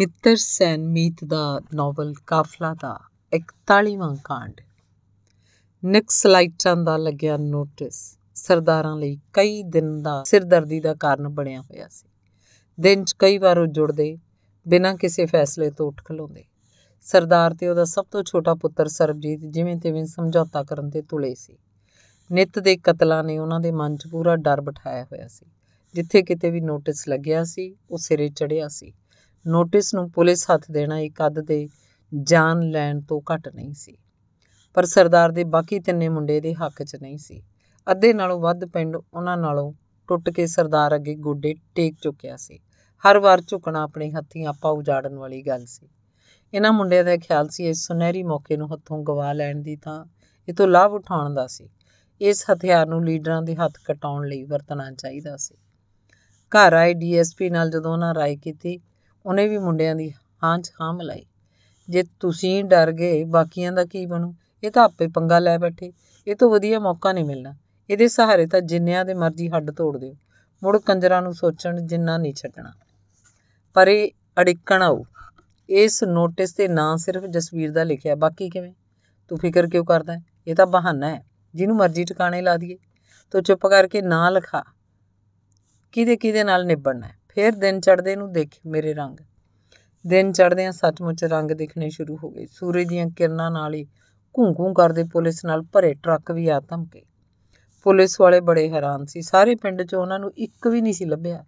ਮਿੱਤਰ ਸੈਨ ਮੀਤ ਦਾ ਨੋਵਲ ਕਾਫਲਾ ਦਾ 41ਵਾਂ ਕਾਂਡ ਨਕਸਲਾਈਟਾਂ ਦਾ ਲੱਗਿਆ ਨੋਟਿਸ ਸਰਦਾਰਾਂ ਲਈ ਕਈ ਦਿਨ ਦਾ ਸਿਰਦਰਦੀ ਦਾ ਕਾਰਨ ਬਣਿਆ ਹੋਇਆ ਸੀ ਦਿਨ 'ਚ ਕਈ ਵਾਰ ਉਹ ਜੁੜਦੇ ਬਿਨਾਂ ਕਿਸੇ ਫੈਸਲੇ ਤੋਂ ਉੱਠ ਖਲੋਂਦੇ ਸਰਦਾਰ ਤੇ ਉਹਦਾ ਸਭ ਤੋਂ ਛੋਟਾ ਪੁੱਤਰ ਸਰਬਜੀਤ ਜਿਵੇਂ ਤਿਵੇਂ ਸਮਝੌਤਾ ਕਰਨ ਤੇ ਤੁਲੇ ਸੀ ਨਿਤ ਦੇ ਕਤਲਾਂ ਨੇ ਉਹਨਾਂ ਦੇ ਮਨ 'ਚ ਪੂਰਾ ਡਰ ਬਿਠਾਇਆ ਹੋਇਆ ਸੀ ਜਿੱਥੇ ਕਿਤੇ ਵੀ ਨੋਟਿਸ ਲੱਗਿਆ ਸੀ ਉਹ ਸਿਰੇ ਚੜਿਆ ਸੀ ਨੋਟਿਸ ਨੂੰ ਪੁਲਿਸ ਹੱਥ ਦੇਣਾ ਇੱਕ ਅੱਧ ਦੇ ਜਾਨ ਲੈਣ ਤੋਂ ਘੱਟ ਨਹੀਂ ਸੀ ਪਰ ਸਰਦਾਰ ਦੇ ਬਾਕੀ ਤਿੰਨੇ ਮੁੰਡੇ ਦੇ ਹੱਕ 'ਚ ਨਹੀਂ ਸੀ ਅੱਧੇ ਨਾਲੋਂ ਵੱਧ ਪਿੰਡ ਉਹਨਾਂ ਨਾਲੋਂ ਟੁੱਟ ਕੇ ਸਰਦਾਰ ਅੱਗੇ ਗੋਡੇ ਟੇਕ ਚੁੱਕਿਆ ਸੀ ਹਰ ਵਾਰ ਝੁਕਣਾ ਆਪਣੇ ਹੱਥੀਂ ਆਪਾ ਉਜਾੜਨ ਵਾਲੀ ਗੱਲ ਸੀ ਇਹਨਾਂ ਮੁੰਡਿਆਂ ਦਾ ਖਿਆਲ ਸੀ ਇਸ ਸੁਨਹਿਰੀ ਮੌਕੇ ਨੂੰ ਹੱਥੋਂ ਗਵਾ ਲੈਣ ਦੀ ਤਾਂ ਇਹ ਤੋਂ ਲਾਭ ਉਠਾਉਣ ਦਾ ਸੀ ਇਸ ਹਥਿਆਰ ਨੂੰ ਲੀਡਰਾਂ ਦੇ ਹੱਥ ਕਟਾਉਣ ਲਈ ਵਰਤਣਾ ਚਾਹੀਦਾ ਸੀ ਘਰ ਆਏ ਡੀਐਸਪੀ ਨਾਲ ਜਦੋਂ ਉਹਨਾਂ ਰਾਏ ਕੀਤੀ ਉਹਨੇ ਵੀ ਮੁੰਡਿਆਂ ਦੀ ਹਾਂ 'ਚ ਹਾਂ ਮਲਾਈ ਜੇ ਤੁਸੀਂ ਡਰ ਗਏ ਬਾਕੀਆਂ ਦਾ ਕੀ ਬਣੂ ਇਹ ਤਾਂ ਆਪੇ ਪੰਗਾ ਲੈ ਬੈਠੇ ਇਹ ਤੋਂ ਵਧੀਆ ਮੌਕਾ ਨਹੀਂ ਮਿਲਣਾ ਇਹਦੇ ਸਹਾਰੇ ਤਾਂ ਜਿੰਨਿਆਂ ਦੇ ਮਰਜ਼ੀ ਹੱਡ ਤੋੜ ਦਿਓ ਮੁੜ ਕੰਜਰਾਂ ਨੂੰ ਸੋਚਣ ਜਿੰਨਾ ਨਹੀਂ ਛੱਡਣਾ ਪਰ ਇਹ ਅੜਿੱਕਣ ਆਉ ਇਸ ਨੋਟਿਸ ਤੇ ਨਾਂ ਸਿਰਫ ਜਸਵੀਰ ਦਾ ਲਿਖਿਆ ਬਾਕੀ ਕਿਵੇਂ ਤੂੰ ਫਿਕਰ ਕਿਉਂ ਕਰਦਾ ਇਹ ਤਾਂ ਬਹਾਨਾ ਹੈ ਜਿਹਨੂੰ ਮਰਜ਼ੀ ਟਿਕਾਣੇ ਲਾ ਦਈਏ ਤੋ ਚੁੱਪ ਕਰਕੇ ਨਾਂ ਲਿਖਾ ਕਿਹਦੇ ਕਿਹਦੇ ਨਾਲ ਨਿਭੜਨਾ ਹੈ ਫਿਰ ਦਿਨ ਚੜ੍ਹਦੇ ਨੂੰ ਦੇਖ ਮੇਰੇ ਰੰਗ ਦਿਨ ਚੜ੍ਹਦਿਆਂ ਸੱਚਮੁੱਚ ਰੰਗ ਦਿਖਣੇ ਸ਼ੁਰੂ ਹੋ ਗਏ ਸੂਰਜ ਦੀਆਂ ਕਿਰਨਾਂ ਨਾਲ ਹੀ ਘੂੰ ਘੂੰ ਕਰਦੇ ਪੁਲਿਸ ਨਾਲ ਭਰੇ ਟਰੱਕ ਵੀ ਆ ਧਮਕੇ ਪੁਲਿਸ ਵਾਲੇ ਬੜੇ ਹੈਰਾਨ ਸੀ ਸਾਰੇ ਪਿੰਡ 'ਚ ਉਹਨਾਂ ਨੂੰ ਇੱਕ ਵੀ ਨਹੀਂ ਸੀ ਲੱਭਿਆ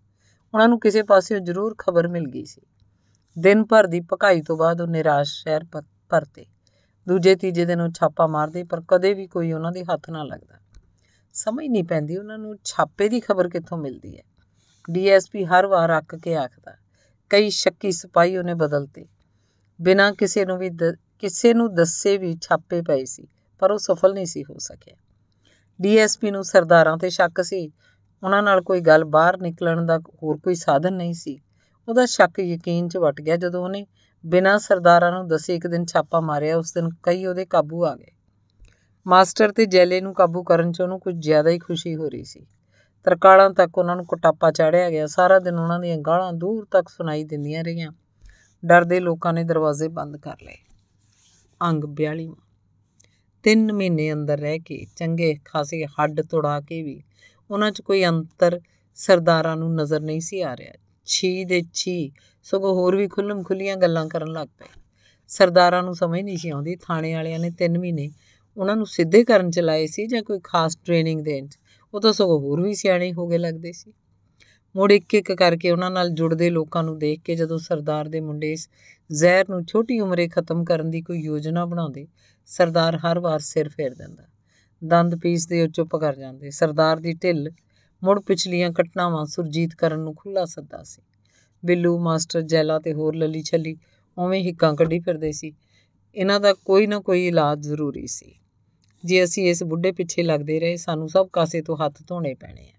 ਉਹਨਾਂ ਨੂੰ ਕਿਸੇ ਪਾਸੇ ਜ਼ਰੂਰ ਖਬਰ ਮਿਲ ਗਈ ਸੀ ਦਿਨ ਭਰ ਦੀ ਭਕਾਈ ਤੋਂ ਬਾਅਦ ਉਹ ਨਿਰਾਸ਼ ਸ਼ਹਿਰ ਪਰਤੇ ਦੂਜੇ ਤੀਜੇ ਦਿਨ ਉਹ ਛਾਪਾ ਮਾਰਦੇ ਪਰ ਕਦੇ ਵੀ ਕੋਈ ਉਹਨਾਂ ਦੇ ਹੱਥ ਨਾ ਲੱਗਦਾ ਸਮਝ ਨਹੀਂ ਪੈਂਦੀ ਉਹਨਾਂ ਨੂੰ ਛਾਪੇ ਦੀ ਖਬਰ ਕਿੱਥੋਂ ਮਿਲਦੀ ਹੈ ਡੀਐਸਪੀ ਹਰ ਵਾਰ ਅੱਕ ਕੇ ਆਖਦਾ ਕਈ ਸ਼ੱਕੀ ਸਿਪਾਹੀ ਉਹਨੇ ਬਦਲਤੇ ਬਿਨਾਂ ਕਿਸੇ ਨੂੰ ਵੀ ਕਿਸੇ ਨੂੰ ਦੱਸੇ ਵੀ ਛਾਪੇ ਪਏ ਸੀ ਪਰ ਉਹ ਸਫਲ ਨਹੀਂ ਸੀ ਹੋ ਸਕਿਆ ਡੀਐਸਪੀ ਨੂੰ ਸਰਦਾਰਾਂ ਤੇ ਸ਼ੱਕ ਸੀ ਉਹਨਾਂ ਨਾਲ ਕੋਈ ਗੱਲ ਬਾਹਰ ਨਿਕਲਣ ਦਾ ਹੋਰ ਕੋਈ ਸਾਧਨ ਨਹੀਂ ਸੀ ਉਹਦਾ ਸ਼ੱਕ ਯਕੀਨ 'ਚ ਵਟ ਗਿਆ ਜਦੋਂ ਉਹਨੇ ਬਿਨਾਂ ਸਰਦਾਰਾਂ ਨੂੰ ਦੱਸੇ ਇੱਕ ਦਿਨ ਛਾਪਾ ਮਾਰਿਆ ਉਸ ਦਿਨ ਕਈ ਉਹਦੇ ਕਾਬੂ ਆ ਗਏ ਮਾਸਟਰ ਤੇ ਜੈਲੇ ਨੂੰ ਕਾਬੂ ਕਰਨ 'ਚ ਉਹਨੂੰ ਕੁਝ ਜ਼ਿਆਦਾ ਹੀ ਖੁਸ਼ੀ ਹੋ ਰਹੀ ਸੀ ਤਰਕਾਲਾਂ ਤੱਕ ਉਹਨਾਂ ਨੂੰ ਕਟਾਪਾ ਚਾੜਿਆ ਗਿਆ ਸਾਰਾ ਦਿਨ ਉਹਨਾਂ ਦੀਆਂ ਗਾਲਾਂ ਦੂਰ ਤੱਕ ਸੁਣਾਈ ਦਿੰਦੀਆਂ ਰਹੀਆਂ ਡਰਦੇ ਲੋਕਾਂ ਨੇ ਦਰਵਾਜ਼ੇ ਬੰਦ ਕਰ ਲਏ ਅੰਗ 42 ਤਿੰਨ ਮਹੀਨੇ ਅੰਦਰ ਰਹਿ ਕੇ ਚੰਗੇ ਖਾਸੇ ਹੱਡ ਤੋੜਾ ਕੇ ਵੀ ਉਹਨਾਂ 'ਚ ਕੋਈ ਅੰਤਰ ਸਰਦਾਰਾਂ ਨੂੰ ਨਜ਼ਰ ਨਹੀਂ ਸੀ ਆ ਰਿਹਾ ਛੀ ਦੇ ਛੀ ਸਗੋਂ ਹੋਰ ਵੀ ਖੁੱਲਮ ਖੁੱਲੀਆਂ ਗੱਲਾਂ ਕਰਨ ਲੱਗ ਪਏ ਸਰਦਾਰਾਂ ਨੂੰ ਸਮਝ ਨਹੀਂ ਸੀ ਆਉਂਦੀ ਥਾਣੇ ਵਾਲਿਆਂ ਨੇ 3 ਮਹੀਨੇ ਉਹਨਾਂ ਨੂੰ ਸਿੱਧੇ ਕਰਨ ਚ ਲਾਏ ਸੀ ਜਾਂ ਕੋਈ ਖਾਸ ਟ੍ਰੇਨਿੰਗ ਦੇਣ ਚ ਉਹ ਤਾਂ ਸਗੋਂ ਹੋਰ ਵੀ ਸਿਆਣੇ ਹੋ ਗਏ ਲੱਗਦੇ ਸੀ ਮੋੜ ਇੱਕ ਇੱਕ ਕਰਕੇ ਉਹਨਾਂ ਨਾਲ ਜੁੜਦੇ ਲੋਕਾਂ ਨੂੰ ਦੇਖ ਕੇ ਜਦੋਂ ਸਰਦਾਰ ਦੇ ਮੁੰਡੇ ਇਸ ਜ਼ਹਿਰ ਨੂੰ ਛੋਟੀ ਉਮਰੇ ਖਤਮ ਕਰਨ ਦੀ ਕੋਈ ਯੋਜਨਾ ਬਣਾਉਂਦੇ ਸਰਦਾਰ ਹਰ ਵਾਰ ਸਿਰ ਫੇਰ ਦਿੰਦਾ ਦੰਦ ਪੀਸਦੇ ਉਹ ਚੁੱਪ ਕਰ ਜਾਂਦੇ ਸਰਦਾਰ ਦੀ ਢਿੱਲ ਮੁੜ ਪਿਛਲੀਆਂ ਘਟਨਾਵਾਂ ਸੁਰਜੀਤ ਕਰਨ ਨੂੰ ਖੁੱਲਾ ਸੱਦਾ ਸੀ ਬਿੱਲੂ ਮਾਸਟਰ ਜੈਲਾ ਤੇ ਹੋਰ ਲੱਲੀ ਛੱਲੀ ਉਵੇਂ ਹਿੱਕਾਂ ਕੱਢੀ ਫਿਰਦੇ ਸੀ ਇਹਨਾਂ ਦਾ ਕੋਈ ਨਾ ਕੋਈ ਇਲਾਜ ਜ਼ਰੂਰੀ ਸੀ ਜੇ ਅਸੀਂ ਇਸ ਬੁੱਢੇ ਪਿੱਛੇ ਲੱਗਦੇ ਰਹੇ ਸਾਨੂੰ ਸਭ ਕਾਸੇ ਤੋਂ ਹੱਥ ਧੋਣੇ ਪੈਣੇ ਆ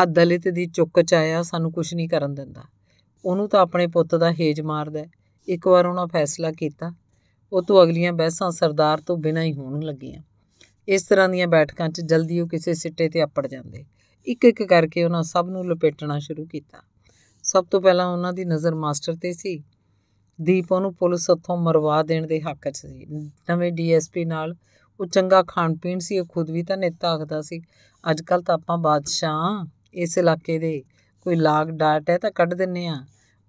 ਆ ਦਲਿਤ ਦੀ ਚੁੱਕ ਚ ਆਇਆ ਸਾਨੂੰ ਕੁਝ ਨਹੀਂ ਕਰਨ ਦਿੰਦਾ ਉਹਨੂੰ ਤਾਂ ਆਪਣੇ ਪੁੱਤ ਦਾ ਹੇਜ ਮਾਰਦਾ ਇੱਕ ਵਾਰ ਉਹਨਾਂ ਫੈਸਲਾ ਕੀਤਾ ਉਹ ਤੋਂ ਅਗਲੀਆਂ ਬਹਿਸਾਂ ਸਰਦਾਰ ਤੋਂ ਬਿਨਾਂ ਹੀ ਹੋਣ ਲੱਗੀਆਂ ਇਸ ਤਰ੍ਹਾਂ ਦੀਆਂ ਬੈਠਕਾਂ 'ਚ ਜਲਦੀ ਉਹ ਕਿਸੇ ਸਿੱਟੇ ਤੇ ਆਪੜ ਜਾਂਦੇ ਇੱਕ ਇੱਕ ਕਰਕੇ ਉਹਨਾਂ ਸਭ ਨੂੰ ਲਪੇਟਣਾ ਸ਼ੁਰੂ ਕੀਤਾ ਸਭ ਤੋਂ ਪਹਿਲਾਂ ਉਹਨਾਂ ਦੀ ਨਜ਼ਰ ਮਾਸਟਰ ਤੇ ਸੀ ਦੀਪ ਉਹਨੂੰ ਪੁਲਿਸ ਹੱਥੋਂ ਮਰਵਾ ਦੇਣ ਦੇ ਹੱਕ 'ਚ ਸੀ ਨਵੇਂ ਡੀਐਸਪੀ ਨਾਲ ਉਹ ਚੰਗਾ ਖਾਣ ਪੀਣ ਸੀ ਉਹ ਖੁਦ ਵੀ ਤਾਂ ਨੇਤਾ ਆਖਦਾ ਸੀ ਅੱਜ ਕੱਲ ਤਾਂ ਆਪਾਂ ਬਾਦਸ਼ਾਹ ਇਸ ਇਲਾਕੇ ਦੇ ਕੋਈ ਲਾਗ ਡਾਟ ਹੈ ਤਾਂ ਕੱਢ ਦਿੰਨੇ ਆ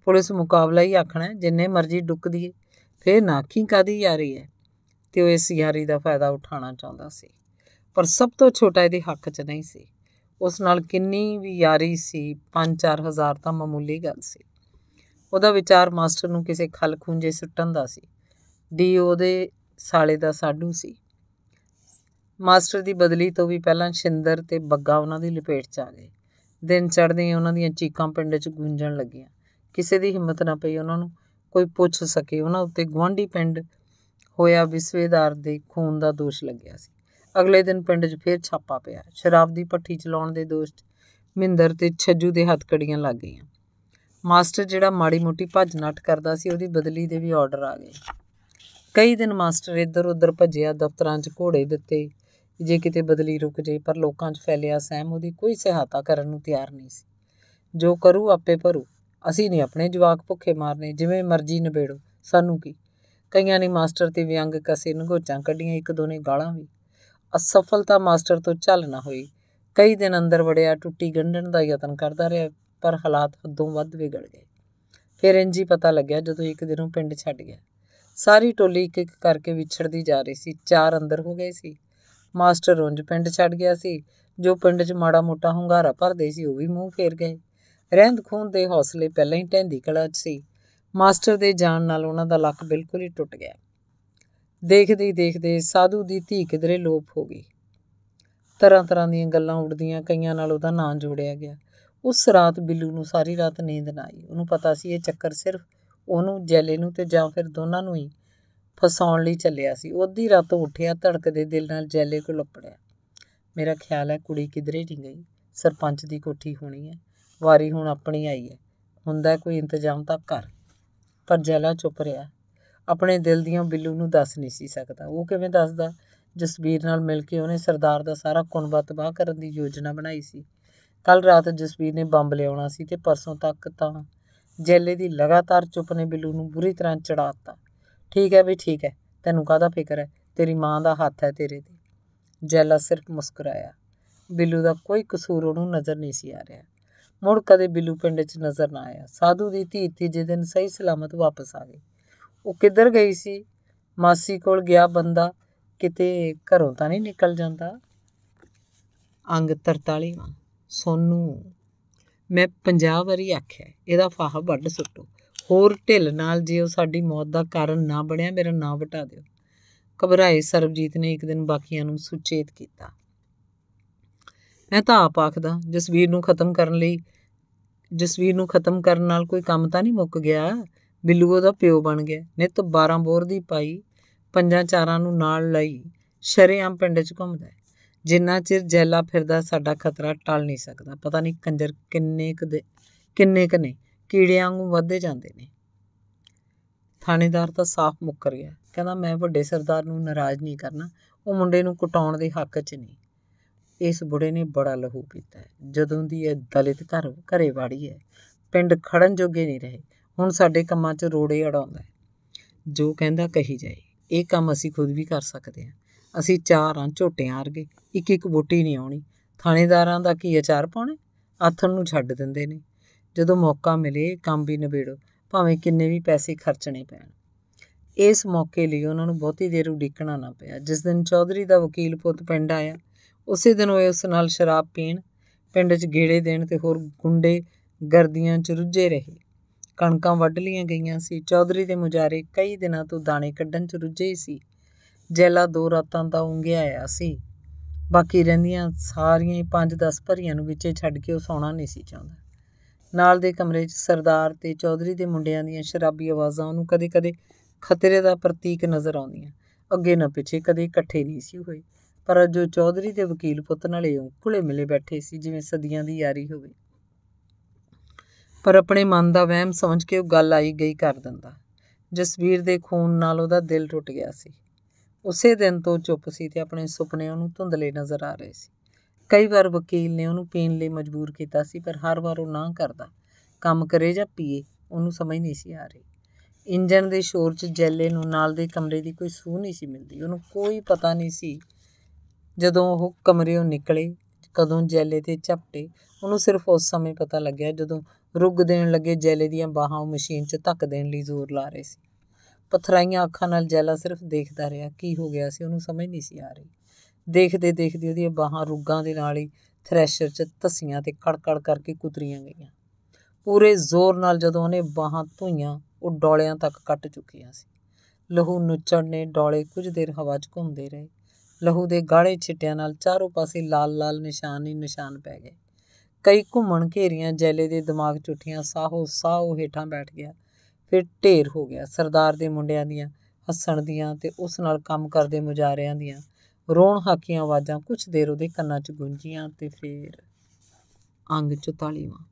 ਪੁਲਿਸ ਮੁਕਾਬਲਾ ਹੀ ਆਖਣਾ ਜਿੰਨੇ ਮਰਜ਼ੀ ਡੁੱਕ ਦਈਏ ਫੇਰ ਨਾਖੀ ਕਾਦੀ ਰਹੀ ਹੈ ਤੇ ਉਹ ਇਸ ਯਾਰੀ ਦਾ ਫਾਇਦਾ ਉਠਾਣਾ ਚਾਹੁੰਦਾ ਸੀ ਪਰ ਸਭ ਤੋਂ ਛੋਟਾ ਇਹਦੇ ਹੱਕ 'ਚ ਨਹੀਂ ਸੀ ਉਸ ਨਾਲ ਕਿੰਨੀ ਵੀ ਯਾਰੀ ਸੀ 5-4000 ਤਾਂ ਮਾਮੂਲੀ ਗੱਲ ਸੀ ਉਹਦਾ ਵਿਚਾਰ ਮਾਸਟਰ ਨੂੰ ਕਿਸੇ ਖਲ ਖੁੰਝੇ ਸੁੱਟਣ ਦਾ ਸੀ ਡੀ ਉਹਦੇ ਸਾਲੇ ਦਾ ਸਾਡੂ ਸੀ ਮਾਸਟਰ ਦੀ ਬਦਲੀ ਤੋਂ ਵੀ ਪਹਿਲਾਂ ਸ਼ਿੰਦਰ ਤੇ ਬੱਗਾ ਉਹਨਾਂ ਦੀ ਲਪੇਟ 'ਚ ਆ ਗਏ ਦਿਨ ਚੜਦੇ ਉਹਨਾਂ ਦੀਆਂ ਚੀਕਾਂ ਪਿੰਡ 'ਚ ਗੂੰਜਣ ਲੱਗੀਆਂ ਕਿਸੇ ਦੀ ਹਿੰਮਤ ਨਾ ਪਈ ਉਹਨਾਂ ਨੂੰ ਕੋਈ ਪੁੱਛ ਸਕੇ ਉਹਨਾਂ ਉੱਤੇ ਗਵਾਂਢੀ ਪਿੰਡ ਹੋਇਆ ਵਿਸਵੇਦਾਰ ਦੇ ਖੂਨ ਦਾ ਦੋਸ਼ ਲੱਗਿਆ ਸੀ ਅਗਲੇ ਦਿਨ ਪਿੰਡ 'ਚ ਫੇਰ ਛਾਪਾ ਪਿਆ ਸ਼ਰਾਬ ਦੀ ਪੱਠੀ ਚਲਾਉਣ ਦੇ ਦੋਸ਼ ਮਿੰਦਰ ਤੇ ਛੱਜੂ ਦੇ ਕੜੀਆਂ ਲੱਗ ਗਈਆਂ ਮਾਸਟਰ ਜਿਹੜਾ ਮਾੜੀ ਮੋਟੀ ਭੱਜ ਨੱਟ ਕਰਦਾ ਸੀ ਉਹਦੀ ਬਦਲੀ ਦੇ ਵੀ ਆਰਡਰ ਆ ਗਏ ਕਈ ਦਿਨ ਮਾਸਟਰ ਇੱਧਰ ਉੱਧਰ ਭੱਜਿਆ ਦਫ਼ਤਰਾਂ 'ਚ ਘੋੜੇ ਦਿੱਤੇ ਜੇ ਕਿਤੇ ਬਦਲੀ ਰੁਕ ਜੇ ਪਰ ਲੋਕਾਂ 'ਚ ਫੈਲਿਆ ਸਹਿਮ ਉਹਦੀ ਕੋਈ ਸਹਾਇਤਾ ਕਰਨ ਨੂੰ ਤਿਆਰ ਨਹੀਂ ਸੀ ਜੋ ਕਰੂ ਆਪੇ ਭਰੂ ਅਸੀਂ ਨਹੀਂ ਆਪਣੇ ਜਵਾਕ ਭੁੱਖੇ ਮਾਰਨੇ ਜਿਵੇਂ ਮਰਜ਼ੀ ਨਿਬੇੜੋ ਸਾਨੂੰ ਕੀ ਕਈਆਂ ਨੇ ਮਾਸਟਰ ਤੇ ਵਿਅੰਗ ਕਸੇ ਨਗੋਚਾਂ ਕੱਢੀਆਂ ਇੱਕ ਦੋ ਨੇ ਗਾਲਾਂ ਵੀ ਅਸਫਲਤਾ ਮਾਸਟਰ ਤੋਂ ਚੱਲ ਨਾ ਹੋਈ ਕਈ ਦਿਨ ਅੰਦਰ ਵੜਿਆ ਟੁੱਟੀ ਗੰਢਣ ਦਾ ਯਤਨ ਕਰਦਾ ਰਿਹਾ ਪਰ ਹਾਲਾਤ ਹੱਦੋਂ ਵੱਧ ਵਿਗੜ ਗਏ ਫਿਰ ਇੰਜ ਹੀ ਪਤਾ ਲੱਗਿਆ ਜਦੋਂ ਇੱਕ ਦਿਨ ਉਹ ਪਿੰਡ ਛੱਡ ਗਿਆ ਸਾਰੀ ਟੋਲੀ ਇੱਕ ਇੱਕ ਕਰਕੇ ਵਿਛੜਦੀ ਜਾ ਰਹੀ ਸੀ ਚਾਰ ਅੰਦਰ ਹੋ ਗਏ ਸੀ ਮਾਸਟਰ ਰੁੰਜ ਪਿੰਡ ਛੱਡ ਗਿਆ ਸੀ ਜੋ ਪਿੰਡ 'ਚ ਮਾੜਾ ਮੋਟਾ ਹੁੰਗਾਰਾ ਭਰਦੇ ਸੀ ਉਹ ਵੀ ਮੂੰਹ ਫੇਰ ਗਏ ਰਹਿੰਦ ਖੂੰਦ ਦੇ ਹੌਸਲੇ ਪਹਿਲਾਂ ਹੀ ਟੈਂਦੀ ਕਲਾ 'ਚ ਸੀ ਮਾਸਟਰ ਦੇ ਜਾਣ ਨਾਲ ਉਹਨਾਂ ਦਾ ਲੱਕ ਬਿਲਕੁਲ ਹੀ ਟੁੱਟ ਗਿਆ ਦੇਖਦੇ ਹੀ ਦੇਖਦੇ ਸਾਧੂ ਦੀ ਧੀ ਕਿਧਰੇ ਲੋਪ ਹੋ ਗਈ ਤਰ੍ਹਾਂ ਤਰ੍ਹਾਂ ਦੀਆਂ ਗੱਲਾਂ ਉੜਦੀਆਂ ਕਈਆਂ ਨਾਲ ਉਹਦਾ ਨਾਂ ਜੋੜਿਆ ਗਿਆ ਉਸ ਰਾਤ ਬਿੱਲੂ ਨੂੰ ਸਾਰੀ ਰਾਤ ਨੀਂਦ ਨਾ ਆਈ ਉਹਨੂੰ ਪਤਾ ਸੀ ਇਹ ਚੱਕਰ ਸਿਰਫ ਉਹਨੂੰ ਜੈਲੇ ਨੂੰ ਤੇ ਜਾਂ ਫਿਰ ਦੋਨਾਂ ਨੂੰ ਹੀ ਫਸਾਉਣ ਲਈ ਚੱਲਿਆ ਸੀ ਉਹਦੀ ਰਾਤ ਉੱਠਿਆ ਧੜਕਦੇ ਦਿਲ ਨਾਲ ਜੈਲੇ ਕੋਲ ਲੱਪੜਿਆ ਮੇਰਾ ਖਿਆਲ ਹੈ ਕੁੜੀ ਕਿਧਰੇ ਢੀ ਗਈ ਸਰਪੰਚ ਦੀ ਕੋਠੀ ਹੋਣੀ ਹੈ ਵਾਰੀ ਹੁਣ ਆਪਣੀ ਆਈ ਹੈ ਹੁੰਦਾ ਕੋਈ ਇੰਤਜ਼ਾਮ ਤਾਂ ਕਰ ਪਰ ਜੈਲਾ ਚੁੱਪ ਰਿਹਾ ਆਪਣੇ ਦਿਲ ਦੀਆਂ ਬਿੱਲੂ ਨੂੰ ਦੱਸ ਨਹੀਂ ਸੀ ਸਕਦਾ ਉਹ ਕਿਵੇਂ ਦੱਸਦਾ ਜਸਬੀਰ ਨਾਲ ਮਿਲ ਕੇ ਉਹਨੇ ਸਰਦਾਰ ਦਾ ਸਾਰਾ ਕੁਨਬਾ ਤਬਾਹ ਕਰਨ ਦੀ ਯੋਜਨਾ ਬਣਾਈ ਸੀ ਕੱਲ ਰਾਤ ਜਸਵੀਰ ਨੇ ਬੰਬ ਲਿਆਉਣਾ ਸੀ ਤੇ ਪਰਸੋਂ ਤੱਕ ਤਾਂ ਜੈਲੇ ਦੀ ਲਗਾਤਾਰ ਚੁੱਪ ਨੇ ਬਿੱਲੂ ਨੂੰ ਬੁਰੀ ਤਰ੍ਹਾਂ ਚੜਾਤਾ ਠੀਕ ਹੈ ਵੀ ਠੀਕ ਹੈ ਤੈਨੂੰ ਕਾਹਦਾ ਫਿਕਰ ਹੈ ਤੇਰੀ ਮਾਂ ਦਾ ਹੱਥ ਹੈ ਤੇਰੇ ਤੇ ਜੈਲਾ ਸਿਰਫ ਮੁਸਕਰਾਇਆ ਬਿੱਲੂ ਦਾ ਕੋਈ ਕਸੂਰ ਉਹਨੂੰ ਨਜ਼ਰ ਨਹੀਂ ਸੀ ਆ ਰਿਹਾ ਮੁੜ ਕਦੇ ਬਿੱਲੂ ਪਿੰਡ 'ਚ ਨਜ਼ਰ ਨਾ ਆਇਆ ਸਾਧੂ ਦੀ ਧੀ ਤੀਜੇ ਦਿਨ ਸਹੀ ਸਲਾਮਤ ਵਾਪਸ ਆ ਗਈ ਉਹ ਕਿੱਧਰ ਗਈ ਸੀ ਮਾਸੀ ਕੋਲ ਗਿਆ ਬੰਦਾ ਕਿਤੇ ਘਰੋਂ ਤਾਂ ਨਹੀਂ ਨਿਕਲ ਜਾਂਦਾ ਅੰਗ ਵਾਂ ਸੋਨੂੰ ਮੈਂ 50 ਵਾਰੀ ਆਖਿਆ ਇਹਦਾ ਫਾਹਾ ਵੱਢ ਸੁੱਟੋ ਹੋਰ ਢਿੱਲ ਨਾਲ ਜੇ ਉਹ ਸਾਡੀ ਮੌਤ ਦਾ ਕਾਰਨ ਨਾ ਬਣਿਆ ਮੇਰਾ ਨਾਂ ਵਟਾ ਦਿਓ ਘਬਰਾਏ ਸਰਬਜੀਤ ਨੇ ਇੱਕ ਦਿਨ ਬਾਕੀਆਂ ਨੂੰ ਸੁਚੇਤ ਕੀਤਾ ਮੈਂ ਤਾਂ ਆਪ ਆਖਦਾ ਜਸਵੀਰ ਨੂੰ ਖਤਮ ਕਰਨ ਲਈ ਜਸਵੀਰ ਨੂੰ ਖਤਮ ਕਰਨ ਨਾਲ ਕੋਈ ਕੰਮ ਤਾਂ ਨਹੀਂ ਮੁੱਕ ਗਿਆ ਬਿੱਲੂ ਉਹਦਾ ਪਿਓ ਬਣ ਗਿਆ ਨਿਤ 12 ਬੋਰ ਦੀ ਪਾਈ ਪੰਜਾਂ ਚਾਰਾਂ ਨੂੰ ਨਾਲ ਲਈ ਸ਼ਰੇਆਂ ਪਿੰਡ 'ਚ ਘੁੰਮਦਾ ਹੈ ਜਿੰਨਾ ਚਿਰ ਜੈਲਾ ਫਿਰਦਾ ਸਾਡਾ ਖਤਰਾ ਟਲ ਨਹੀਂ ਸਕਦਾ ਪਤਾ ਨਹੀਂ ਕੰਜਰ ਕਿੰਨੇ ਕ ਦੇ ਕਿੰਨੇ ਕ ਨੇ ਕੀੜਿਆਂ ਵਾਂਗੂ ਵੱਧੇ ਜਾਂਦੇ ਨੇ ਥਾਣੇਦਾਰ ਤਾਂ ਸਾਫ਼ ਮੁੱਕਰ ਗਿਆ ਕਹਿੰਦਾ ਮੈਂ ਵੱਡੇ ਸਰਦਾਰ ਨੂੰ ਨਾਰਾਜ਼ ਨਹੀਂ ਕਰਨਾ ਉਹ ਮੁੰਡੇ ਨੂੰ ਕਟਾਉਣ ਦੇ ਹੱਕ 'ਚ ਨਹੀਂ ਇਸ ਬੁੜੇ ਨੇ ਬੜਾ ਲਹੂ ਪੀਤਾ ਜਦੋਂ ਦੀ ਇਹ ਦਲਿਤ ਘਰ ਘਰੇ ਵਾੜੀ ਹੈ ਪਿੰਡ ਖੜਨ ਜੋਗੇ ਨਹੀਂ ਰਹੇ ਹੁਣ ਸਾਡੇ ਕੰਮਾਂ 'ਚ ਰੋੜੇ ਅੜਾਉਂਦਾ ਜੋ ਕਹਿੰਦਾ ਕਹੀ ਜਾਏ ਇਹ ਕੰਮ ਅਸੀਂ ਖੁਦ ਵੀ ਕਰ ਸਕਦੇ ਹਾਂ ਅਸੀਂ ਚਾਰ ਆਂ ਝੋਟਿਆਂ ਅਰਗੇ ਇੱਕ ਇੱਕ ਬੋਟੀ ਨਹੀਂ ਆਉਣੀ ਥਾਣੇਦਾਰਾਂ ਦਾ ਕੀ ਅਚਾਰ ਪਾਉਣੇ ਆਥਣ ਨੂੰ ਛੱਡ ਦਿੰਦੇ ਨੇ ਜਦੋਂ ਮੌਕਾ ਮਿਲੇ ਕੰਮ ਵੀ ਨਿਬੇੜੋ ਭਾਵੇਂ ਕਿੰਨੇ ਵੀ ਪੈਸੇ ਖਰਚਣੇ ਪੈਣ ਇਸ ਮੌਕੇ ਲਈ ਉਹਨਾਂ ਨੂੰ ਬਹੁਤੀ ਦੇਰ ਉਡੀਕਣਾ ਨਾ ਪਿਆ ਜਿਸ ਦਿਨ ਚੌਧਰੀ ਦਾ ਵਕੀਲ ਪੁੱਤ ਪਿੰਡ ਆਇਆ ਉਸੇ ਦਿਨ ਉਹ ਉਸ ਨਾਲ ਸ਼ਰਾਬ ਪੀਣ ਪਿੰਡ 'ਚ ਗੇੜੇ ਦੇਣ ਤੇ ਹੋਰ ਗੁੰਡੇ ਗਰਦੀਆਂ 'ਚ ਰੁੱਝੇ ਰਹੇ ਕਣਕਾਂ ਵੱਢ ਲੀਆਂ ਗਈਆਂ ਸੀ ਚੌਧਰੀ ਦੇ ਮੁਜਾਰੇ ਕਈ ਦਿਨਾਂ ਤੋਂ ਦਾਣੇ ਕੱਢਣ 'ਚ ਰੁੱਝੇ ਸੀ ਜੈਲਾ ਦੋ ਰਾਤਾਂ ਦਾ ਆਇਆ ਸੀ ਬਾਕੀ ਰਹਿੰਦੀਆਂ ਸਾਰੀਆਂ ਹੀ 5-10 ਭਰੀਆਂ ਨੂੰ ਵਿੱਚੇ ਛੱਡ ਕੇ ਉਹ ਸੌਣਾ ਨਹੀਂ ਸੀ ਚਾਹੁੰਦਾ ਨਾਲ ਦੇ ਕਮਰੇ 'ਚ ਸਰਦਾਰ ਤੇ ਚੌਧਰੀ ਦੇ ਮੁੰਡਿਆਂ ਦੀਆਂ ਸ਼ਰਾਬੀ ਆਵਾਜ਼ਾਂ ਉਹਨੂੰ ਕਦੇ-ਕਦੇ ਖਤਰੇ ਦਾ ਪ੍ਰਤੀਕ ਨਜ਼ਰ ਆਉਂਦੀਆਂ ਅੱਗੇ ਨਾ ਪਿੱਛੇ ਕਦੇ ਇਕੱਠੇ ਨਹੀਂ ਸੀ ਹੋਏ ਪਰ ਜੋ ਚੌਧਰੀ ਦੇ ਵਕੀਲ ਪੁੱਤ ਨਾਲ ਇਹ ਕੁਲੇ ਮਿਲੇ ਬੈਠੇ ਸੀ ਜਿਵੇਂ ਸਦੀਆਂ ਦੀ ਯਾਰੀ ਹੋਵੇ ਪਰ ਆਪਣੇ ਮਨ ਦਾ ਵਹਿਮ ਸਮਝ ਕੇ ਉਹ ਗੱਲ ਆਈ ਗਈ ਕਰ ਦਿੰਦਾ ਜਸਵੀਰ ਦੇ ਖੂਨ ਨਾਲ ਉਹਦਾ ਦਿਲ ਟੁੱਟ ਗਿਆ ਸੀ ਉਸੇ ਦਿਨ ਤੋਂ ਚੁੱਪ ਸੀ ਤੇ ਆਪਣੇ ਸੁਪਨੇ ਉਹਨੂੰ ਧੁੰਦਲੇ ਨਜ਼ਰ ਆ ਰਹੇ ਸੀ ਕਈ ਵਾਰ ਵਕੀਲ ਨੇ ਉਹਨੂੰ ਪੀਣ ਲਈ ਮਜਬੂਰ ਕੀਤਾ ਸੀ ਪਰ ਹਰ ਵਾਰ ਉਹ ਨਾ ਕਰਦਾ ਕੰਮ ਕਰੇ ਜਾਂ ਪੀਏ ਉਹਨੂੰ ਸਮਝ ਨਹੀਂ ਸੀ ਆ ਰਹੀ ਇੰਜਨ ਦੇ ਸ਼ੋਰ 'ਚ ਜੈਲੇ ਨੂੰ ਨਾਲ ਦੇ ਕਮਰੇ ਦੀ ਕੋਈ ਸੂਹ ਨਹੀਂ ਸੀ ਮਿਲਦੀ ਉਹਨੂੰ ਕੋਈ ਪਤਾ ਨਹੀਂ ਸੀ ਜਦੋਂ ਉਹ ਕਮਰੇੋਂ ਨਿਕਲੇ ਕਦੋਂ ਜੈਲੇ ਤੇ ਝਪਟੇ ਉਹਨੂੰ ਸਿਰਫ ਉਸ ਸਮੇਂ ਪਤਾ ਲੱਗਿਆ ਜਦੋਂ ਰੁੱਗ ਦੇਣ ਲੱਗੇ ਜੈਲੇ ਦੀਆਂ ਬਾਹਾਂ ਉਹ ਮਸ਼ੀਨ 'ਚ ਧੱਕ ਦੇਣ ਲਈ ਜ਼ੋਰ ਲਾ ਰਹੇ ਸੀ ਪਥਰਾਈਆਂ ਅੱਖਾਂ ਨਾਲ ਜੈਲਾ ਸਿਰਫ ਦੇਖਦਾ ਰਿਹਾ ਕੀ ਹੋ ਗਿਆ ਸੀ ਉਹਨੂੰ ਸਮਝ ਨਹੀਂ ਸੀ ਆ ਰਹੀ ਦੇਖਦੇ ਦੇਖਦੇ ਉਹਦੀਆਂ ਬਾਹਾਂ ਰੁੱਗਾਂ ਦੇ ਨਾਲ ਹੀ ਥ੍ਰੈਸ਼ਰ 'ਚ ਧਸੀਆਂ ਤੇ ਕੜਕੜ ਕਰਕੇ ਕੁਤਰੀਆਂ ਗਈਆਂ ਪੂਰੇ ਜ਼ੋਰ ਨਾਲ ਜਦੋਂ ਉਹਨੇ ਬਾਹਾਂ ਧੋਈਆਂ ਉਹ ਡੋਲਿਆਂ ਤੱਕ ਕੱਟ ਚੁੱਕੀਆਂ ਸੀ ਲਹੂ ਨੁੱਚੜ ਨੇ ਡੋਲੇ ਕੁਝ ਦੇਰ ਹਵਾ 'ਚ ਘੁੰਮਦੇ ਰਹੇ ਲਹੂ ਦੇ ਗਾੜੇ ਛਿੱਟਿਆਂ ਨਾਲ ਚਾਰੋਂ ਪਾਸੇ ਲਾਲ-ਲਾਲ ਨਿਸ਼ਾਨ ਹੀ ਨਿਸ਼ਾਨ ਪੈ ਗਏ ਕਈ ਘੁੰਮਣ ਘੇਰੀਆਂ ਜੈਲੇ ਦੇ ਦਿਮਾਗ 'ਚ ਸਾਹੋ ਸਾਹੋ ਹੀਠਾਂ ਬੈਠ ਗਿਆ ਫਿਰ ਢੇਰ ਹੋ ਗਿਆ ਸਰਦਾਰ ਦੇ ਮੁੰਡਿਆਂ ਦੀਆਂ ਹੱਸਣ ਦੀਆਂ ਤੇ ਉਸ ਨਾਲ ਕੰਮ ਕਰਦੇ ਮੁਜਾਰਿਆਂ ਦੀਆਂ ਰੋਣ ਹਾਕੀਆਂ ਆਵਾਜ਼ਾਂ ਕੁਛ ਦੇਰ ਉਹਦੇ ਕੰਨਾਂ 'ਚ ਗੂੰਜੀਆਂ ਤੇ ਫਿਰ ਅੰਗ 44ਵਾਂ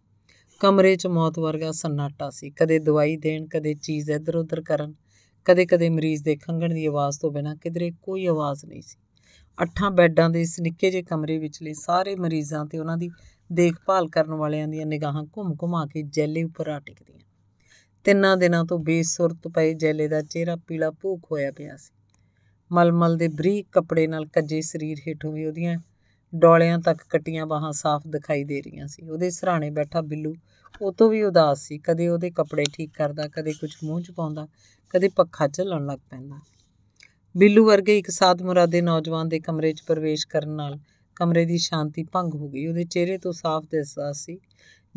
ਕਮਰੇ 'ਚ ਮੌਤ ਵਰਗਾ ਸੰਨਾਟਾ ਸੀ ਕਦੇ ਦਵਾਈ ਦੇਣ ਕਦੇ ਚੀਜ਼ ਇੱਧਰ ਉੱਧਰ ਕਰਨ ਕਦੇ-ਕਦੇ ਮਰੀਜ਼ ਦੇ ਖੰਗਣ ਦੀ ਆਵਾਜ਼ ਤੋਂ ਬਿਨਾਂ ਕਿਧਰੇ ਕੋਈ ਆਵਾਜ਼ ਨਹੀਂ ਸੀ ਅੱਠਾਂ ਬੈੱਡਾਂ ਦੇ ਇਸ ਨਿੱਕੇ ਜਿਹੇ ਕਮਰੇ ਵਿੱਚਲੇ ਸਾਰੇ ਮਰੀਜ਼ਾਂ ਤੇ ਉਹਨਾਂ ਦੀ ਦੇਖਭਾਲ ਕਰਨ ਵਾਲਿਆਂ ਦੀਆਂ ਨਿਗਾਹਾਂ ਘੁੰਮ-ਘੁਮਾ ਕੇ ਜੈਲੇ ਉੱਪਰ ਆ ਟਿਕਦੀਆਂ ਤਿੰਨਾਂ ਦਿਨਾਂ ਤੋਂ ਬੇਸੁਰਤ ਪਏ ਜੈਲੇ ਦਾ ਚਿਹਰਾ ਪੀਲਾ ਭੂਖ ਹੋਇਆ ਪਿਆ ਸੀ ਮਲਮਲ ਦੇ ਬਰੀਕ ਕੱਪੜੇ ਨਾਲ ਕੱਜੇ ਸਰੀਰ ਹੇਠੋਂ ਵੀ ਉਹਦੀਆਂ ਡੋਲਿਆਂ ਤੱਕ ਕਟੀਆਂ ਬਾਹਾਂ ਸਾਫ਼ ਦਿਖਾਈ ਦੇ ਰਹੀਆਂ ਸੀ ਉਹਦੇ ਸਹਰਾਣੇ ਬੈਠਾ ਬਿੱਲੂ ਉਹ ਤੋਂ ਵੀ ਉਦਾਸ ਸੀ ਕਦੇ ਉਹਦੇ ਕੱਪੜੇ ਠੀਕ ਕਰਦਾ ਕਦੇ ਕੁਝ ਮੂੰਹ 'ਚ ਪਾਉਂਦਾ ਕਦੇ ਪੱਖਾ ਝੱਲਣ ਲੱਗ ਪੈਂਦਾ ਬਿੱਲੂ ਵਰਗੇ ਇੱਕ ਸਾਧ ਮੁਰਾਦੇ ਨੌਜਵਾਨ ਦੇ ਕਮਰੇ 'ਚ ਪ੍ਰਵੇਸ਼ ਕਰਨ ਨਾਲ ਕਮਰੇ ਦੀ ਸ਼ਾਂਤੀ ਭੰਗ ਹੋ ਗਈ ਉਹਦੇ ਚਿਹਰੇ ਤੋਂ ਸਾਫ਼ ਦਿਸਦਾ ਸੀ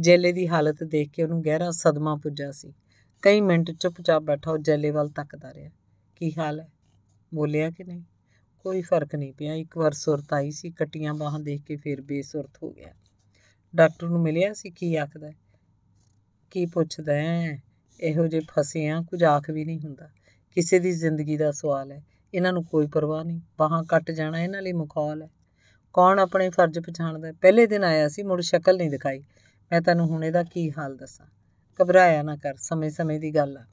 ਜੇਲੇ ਦੀ ਹਾਲਤ ਦੇਖ ਕੇ ਉਹਨੂੰ ਗਹਿਰਾ ਸਦਮਾ ਪੁੱਜਾ ਸੀ ਕਈ ਮਿੰਟ ਚੁੱਪਚਾਪ ਬੈਠਾ ਉਹ ਜੈਲੇ ਵੱਲ ਤੱਕਦਾ ਰਿਹਾ ਕੀ ਹਾਲ ਹੈ ਬੋਲਿਆ ਕਿ ਨਹੀਂ ਕੋਈ ਫਰਕ ਨਹੀਂ ਪਿਆ ਇੱਕ ਵਾਰ ਸੁਰਤ ਆਈ ਸੀ ਕਟੀਆਂ ਬਾਹਾਂ ਦੇਖ ਕੇ ਫਿਰ ਬੇਸੁਰਤ ਹੋ ਗਿਆ ਡਾਕਟਰ ਨੂੰ ਮਿਲਿਆ ਸੀ ਕੀ ਆਖਦਾ ਕੀ ਪੁੱਛਦਾ ਹੈ ਇਹੋ ਜੇ ਫਸੇ ਆ ਕੁਝ ਆਖ ਵੀ ਨਹੀਂ ਹੁੰਦਾ ਕਿਸੇ ਦੀ ਜ਼ਿੰਦਗੀ ਦਾ ਸਵਾਲ ਹੈ ਇਹਨਾਂ ਨੂੰ ਕੋਈ ਪਰਵਾਹ ਨਹੀਂ ਬਾਹਾਂ ਕੱਟ ਜਾਣਾ ਇਹਨਾਂ ਲਈ ਮੁਖੌਲ ਹੈ ਕੌਣ ਆਪਣੇ ਫਰਜ਼ ਪਛਾਣਦਾ ਪਹਿਲੇ ਦਿਨ ਆਇਆ ਸੀ ਮੁੜ ਸ਼ਕਲ ਨਹੀਂ ਦਿਖਾਈ ਮੈਂ ਤੁਹਾਨੂੰ ਹੁਣ ਇਹਦਾ ਕੀ ਹਾਲ ਦੱਸਾਂ ਘਬਰਾਇਆ ਨਾ ਕਰ ਸਮੇਂ-ਸਮੇਂ ਦੀ ਗੱਲ ਆ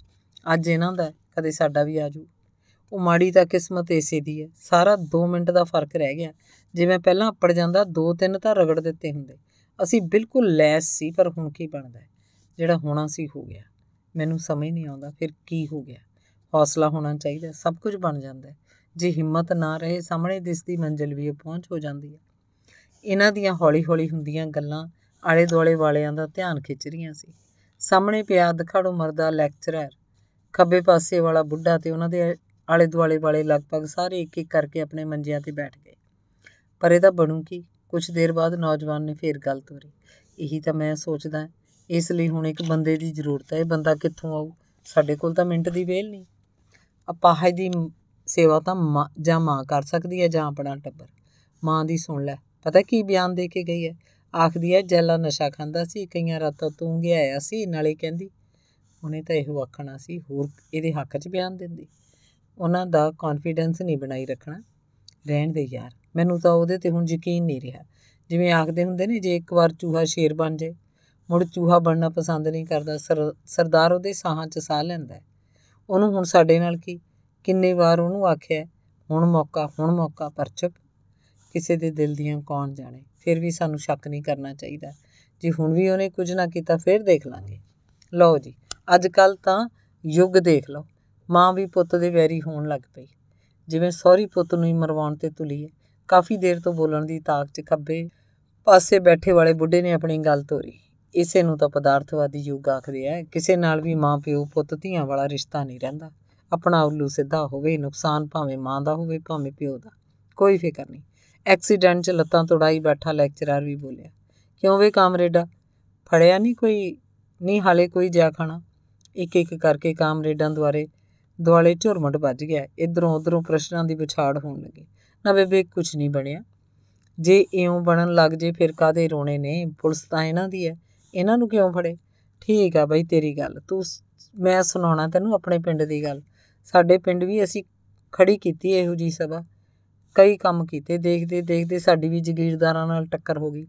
ਅੱਜ ਇਹਨਾਂ ਦਾ ਕਦੇ ਸਾਡਾ ਵੀ ਆਜੂ ਉਹ ਮਾੜੀ ਤਾਂ ਕਿਸਮਤ ਐਸੀ ਦੀ ਹੈ ਸਾਰਾ 2 ਮਿੰਟ ਦਾ ਫਰਕ ਰਹਿ ਗਿਆ ਜਿਵੇਂ ਪਹਿਲਾਂ ਅੱਪੜ ਜਾਂਦਾ 2-3 ਤਾਂ ਰਗੜ ਦਿੱਤੇ ਹੁੰਦੇ ਅਸੀਂ ਬਿਲਕੁਲ ਲੈਸ ਸੀ ਪਰ ਹੁਣ ਕੀ ਬਣਦਾ ਜਿਹੜਾ ਹੋਣਾ ਸੀ ਹੋ ਗਿਆ ਮੈਨੂੰ ਸਮਝ ਨਹੀਂ ਆਉਂਦਾ ਫਿਰ ਕੀ ਹੋ ਗਿਆ ਹੌਸਲਾ ਹੋਣਾ ਚਾਹੀਦਾ ਸਭ ਕੁਝ ਬਣ ਜਾਂਦਾ ਜੇ ਹਿੰਮਤ ਨਾ ਰਹੇ ਸਾਹਮਣੇ ਦਿਸਦੀ ਮੰਜ਼ਿਲ ਵੀ ਪਹੁੰਚ ਹੋ ਜਾਂਦੀ ਹੈ ਇਹਨਾਂ ਦੀਆਂ ਹੌਲੀ-ਹੌਲੀ ਹੁੰਦੀਆਂ ਗੱਲਾਂ ਆਲੇ-ਦੁਆਲੇ ਵਾਲਿਆਂ ਦਾ ਧਿਆਨ ਖਿੱਚ ਰਹੀਆਂ ਸੀ ਸਾਹਮਣੇ ਪਿਆ ਅੱਧਖੜ ਉਮਰ ਦਾ ਲੈਕਚਰਰ ਖੱਬੇ ਪਾਸੇ ਵਾਲਾ ਬੁੱਢਾ ਤੇ ਉਹਨਾਂ ਦੇ ਆਲੇ ਦੁਆਲੇ ਵਾਲੇ ਲਗਭਗ ਸਾਰੇ ਇੱਕ ਇੱਕ ਕਰਕੇ ਆਪਣੇ ਮੰਜਿਆਂ ਤੇ ਬੈਠ ਗਏ ਪਰ ਇਹਦਾ ਬਣੂ ਕੀ ਕੁਝ ਦੇਰ ਬਾਅਦ ਨੌਜਵਾਨ ਨੇ ਫੇਰ ਗੱਲ ਤੋਰੀ ਇਹੀ ਤਾਂ ਮੈਂ ਸੋਚਦਾ ਇਸ ਲਈ ਹੁਣ ਇੱਕ ਬੰਦੇ ਦੀ ਜ਼ਰੂਰਤ ਹੈ ਇਹ ਬੰਦਾ ਕਿੱਥੋਂ ਆਊ ਸਾਡੇ ਕੋਲ ਤਾਂ ਮਿੰਟ ਦੀ ਵੇਲ ਨਹੀਂ ਅਪਾਹਜ ਦੀ ਸੇਵਾ ਤਾਂ ਜਾਂ ਮਾਂ ਕਰ ਸਕਦੀ ਹੈ ਜਾਂ ਆਪਣਾ ਟੱਬਰ ਮਾਂ ਦੀ ਸੁਣ ਲੈ ਪਤਾ ਕੀ ਬਿਆਨ ਦੇ ਕੇ ਗਈ ਹੈ ਆਖਦੀ ਐ ਜੈਲਾ ਨਸ਼ਾ ਖਾਂਦਾ ਸੀ ਕਈਆਂ ਰਾਤਾਂ ਤੂੰ ਗਿਆ ਆਇਆ ਸੀ ਨਾਲੇ ਕਹਿੰਦੀ ਉਹਨੇ ਤਾਂ ਇਹੋ ਆਖਣਾ ਸੀ ਹੋਰ ਇਹਦੇ ਹੱਕ 'ਚ ਬਿਆਨ ਦਿੰਦੀ ਉਹਨਾਂ ਦਾ ਕੌਨਫੀਡੈਂਸ ਨਹੀਂ ਬਣਾਈ ਰੱਖਣਾ ਰਹਿਣ ਦੇ ਯਾਰ ਮੈਨੂੰ ਤਾਂ ਉਹਦੇ ਤੇ ਹੁਣ ਯਕੀਨ ਨਹੀਂ ਰਿਹਾ ਜਿਵੇਂ ਆਖਦੇ ਹੁੰਦੇ ਨੇ ਜੇ ਇੱਕ ਵਾਰ ਚੂਹਾ ਸ਼ੇਰ ਬਣ ਜਾਏ ਮੁੜ ਚੂਹਾ ਬਣਨਾ ਪਸੰਦ ਨਹੀਂ ਕਰਦਾ ਸਰਦਾਰ ਉਹਦੇ ਸਾਹਾਂ 'ਚ ਸਾਹ ਲੈਂਦਾ ਉਹਨੂੰ ਹੁਣ ਸਾਡੇ ਨਾਲ ਕੀ ਕਿੰਨੇ ਵਾਰ ਉਹਨੂੰ ਆਖਿਆ ਹੁਣ ਮੌਕਾ ਹੁਣ ਮੌਕਾ ਪਰ ਚੁੱਪ ਕਿਸੇ ਦੇ ਦਿਲ ਦੀਆਂ ਕੌਣ ਜਾਣੇ ਫਿਰ ਵੀ ਸਾਨੂੰ ਸ਼ੱਕ ਨਹੀਂ ਕਰਨਾ ਚਾਹੀਦਾ ਜੇ ਹੁਣ ਵੀ ਉਹਨੇ ਕੁਝ ਨਾ ਕੀਤਾ ਫਿਰ ਦੇਖ ਲਾਂਗੇ ਲਓ ਜੀ ਅੱਜ ਕੱਲ ਤਾਂ ਯੁੱਗ ਦੇਖ ਲਓ ਮਾਂ ਵੀ ਪੁੱਤ ਦੇ ਵੈਰੀ ਹੋਣ ਲੱਗ ਪਈ ਜਿਵੇਂ ਸੌਰੀ ਪੁੱਤ ਨੂੰ ਹੀ ਮਰਵਾਉਣ ਤੇ ਤੁਲੀ ਹੈ ਕਾਫੀ ਦੇਰ ਤੋਂ ਬੋਲਣ ਦੀ ਤਾਕ 'ਚ ਖੱਬੇ ਪਾਸੇ ਬੈਠੇ ਵਾਲੇ ਬੁੱਢੇ ਨੇ ਆਪਣੀ ਗੱਲ ਤੋਰੀ ਇਸੇ ਨੂੰ ਤਾਂ ਪਦਾਰਥਵਾਦੀ ਯੁੱਗ ਆਖਦੇ ਆ ਕਿਸੇ ਨਾਲ ਵੀ ਮਾਂ ਪਿਓ ਪੁੱਤ ਧੀਆਂ ਵਾਲਾ ਰਿਸ਼ਤਾ ਨਹੀਂ ਰਹਿੰਦਾ ਆਪਣਾ ਉਲੂ ਸਿੱਧਾ ਹੋਵੇ ਨੁਕਸਾਨ ਭਾਵੇਂ ਮਾਂ ਦਾ ਹੋਵੇ ਭਾਵੇਂ ਪਿਓ ਦਾ ਕੋਈ ਫਿਕਰ ਨਹੀਂ ਐਕਸੀਡੈਂਟ 'ਚ ਲੱਤਾਂ ਤੋੜਾਈ ਬੈਠਾ ਲੈਕਚਰਰ ਵੀ ਬੋਲਿਆ ਕਿਉਂ ਵੇ ਕਾਮਰੇਡਾ ਫੜਿਆ ਨਹੀਂ ਕੋਈ ਨਹੀਂ ਹਾਲੇ ਕੋਈ ਜਾ ਖਾਣਾ ਇੱਕ ਇੱਕ ਕਰਕੇ ਕਾਮਰੇਡਾਂ ਦੁਆਰੇ ਦੁਆਲੇ ਝੁਰਮਟ ਵੱਜ ਗਿਆ ਇਧਰੋਂ ਉਧਰੋਂ ਪ੍ਰਸ਼ਨਾਂ ਦੀ ਵਿਛਾੜ ਹੋਣ ਲੱਗੀ ਨਾ ਬੇਬੇ ਕੁਝ ਨਹੀਂ ਬਣਿਆ ਜੇ ਇਉਂ ਬਣਨ ਲੱਗ ਜੇ ਫਿਰ ਕਾਦੇ ਰੋਣੇ ਨੇ ਪੁਲਿਸ ਤਾਂ ਇਹਨਾਂ ਦੀ ਹੈ ਇਹਨਾਂ ਨੂੰ ਕਿਉਂ ਫੜੇ ਠੀਕ ਆ ਬਈ ਤੇਰੀ ਗੱਲ ਤੂੰ ਮੈਂ ਸੁਣਾਉਣਾ ਤੈਨੂੰ ਆਪਣੇ ਪਿੰਡ ਦੀ ਗੱਲ ਸਾਡੇ ਪਿੰਡ ਵੀ ਅਸੀਂ ਖੜੀ ਕੀਤੀ ਇਹੋ ਜੀ ਸਭਾ ਕਈ ਕੰਮ ਕੀਤੇ ਦੇਖਦੇ ਦੇਖਦੇ ਸਾਡੀ ਵੀ ਜ਼ਗੀਰਦਾਰਾਂ ਨਾਲ ਟੱਕਰ ਹੋ ਗਈ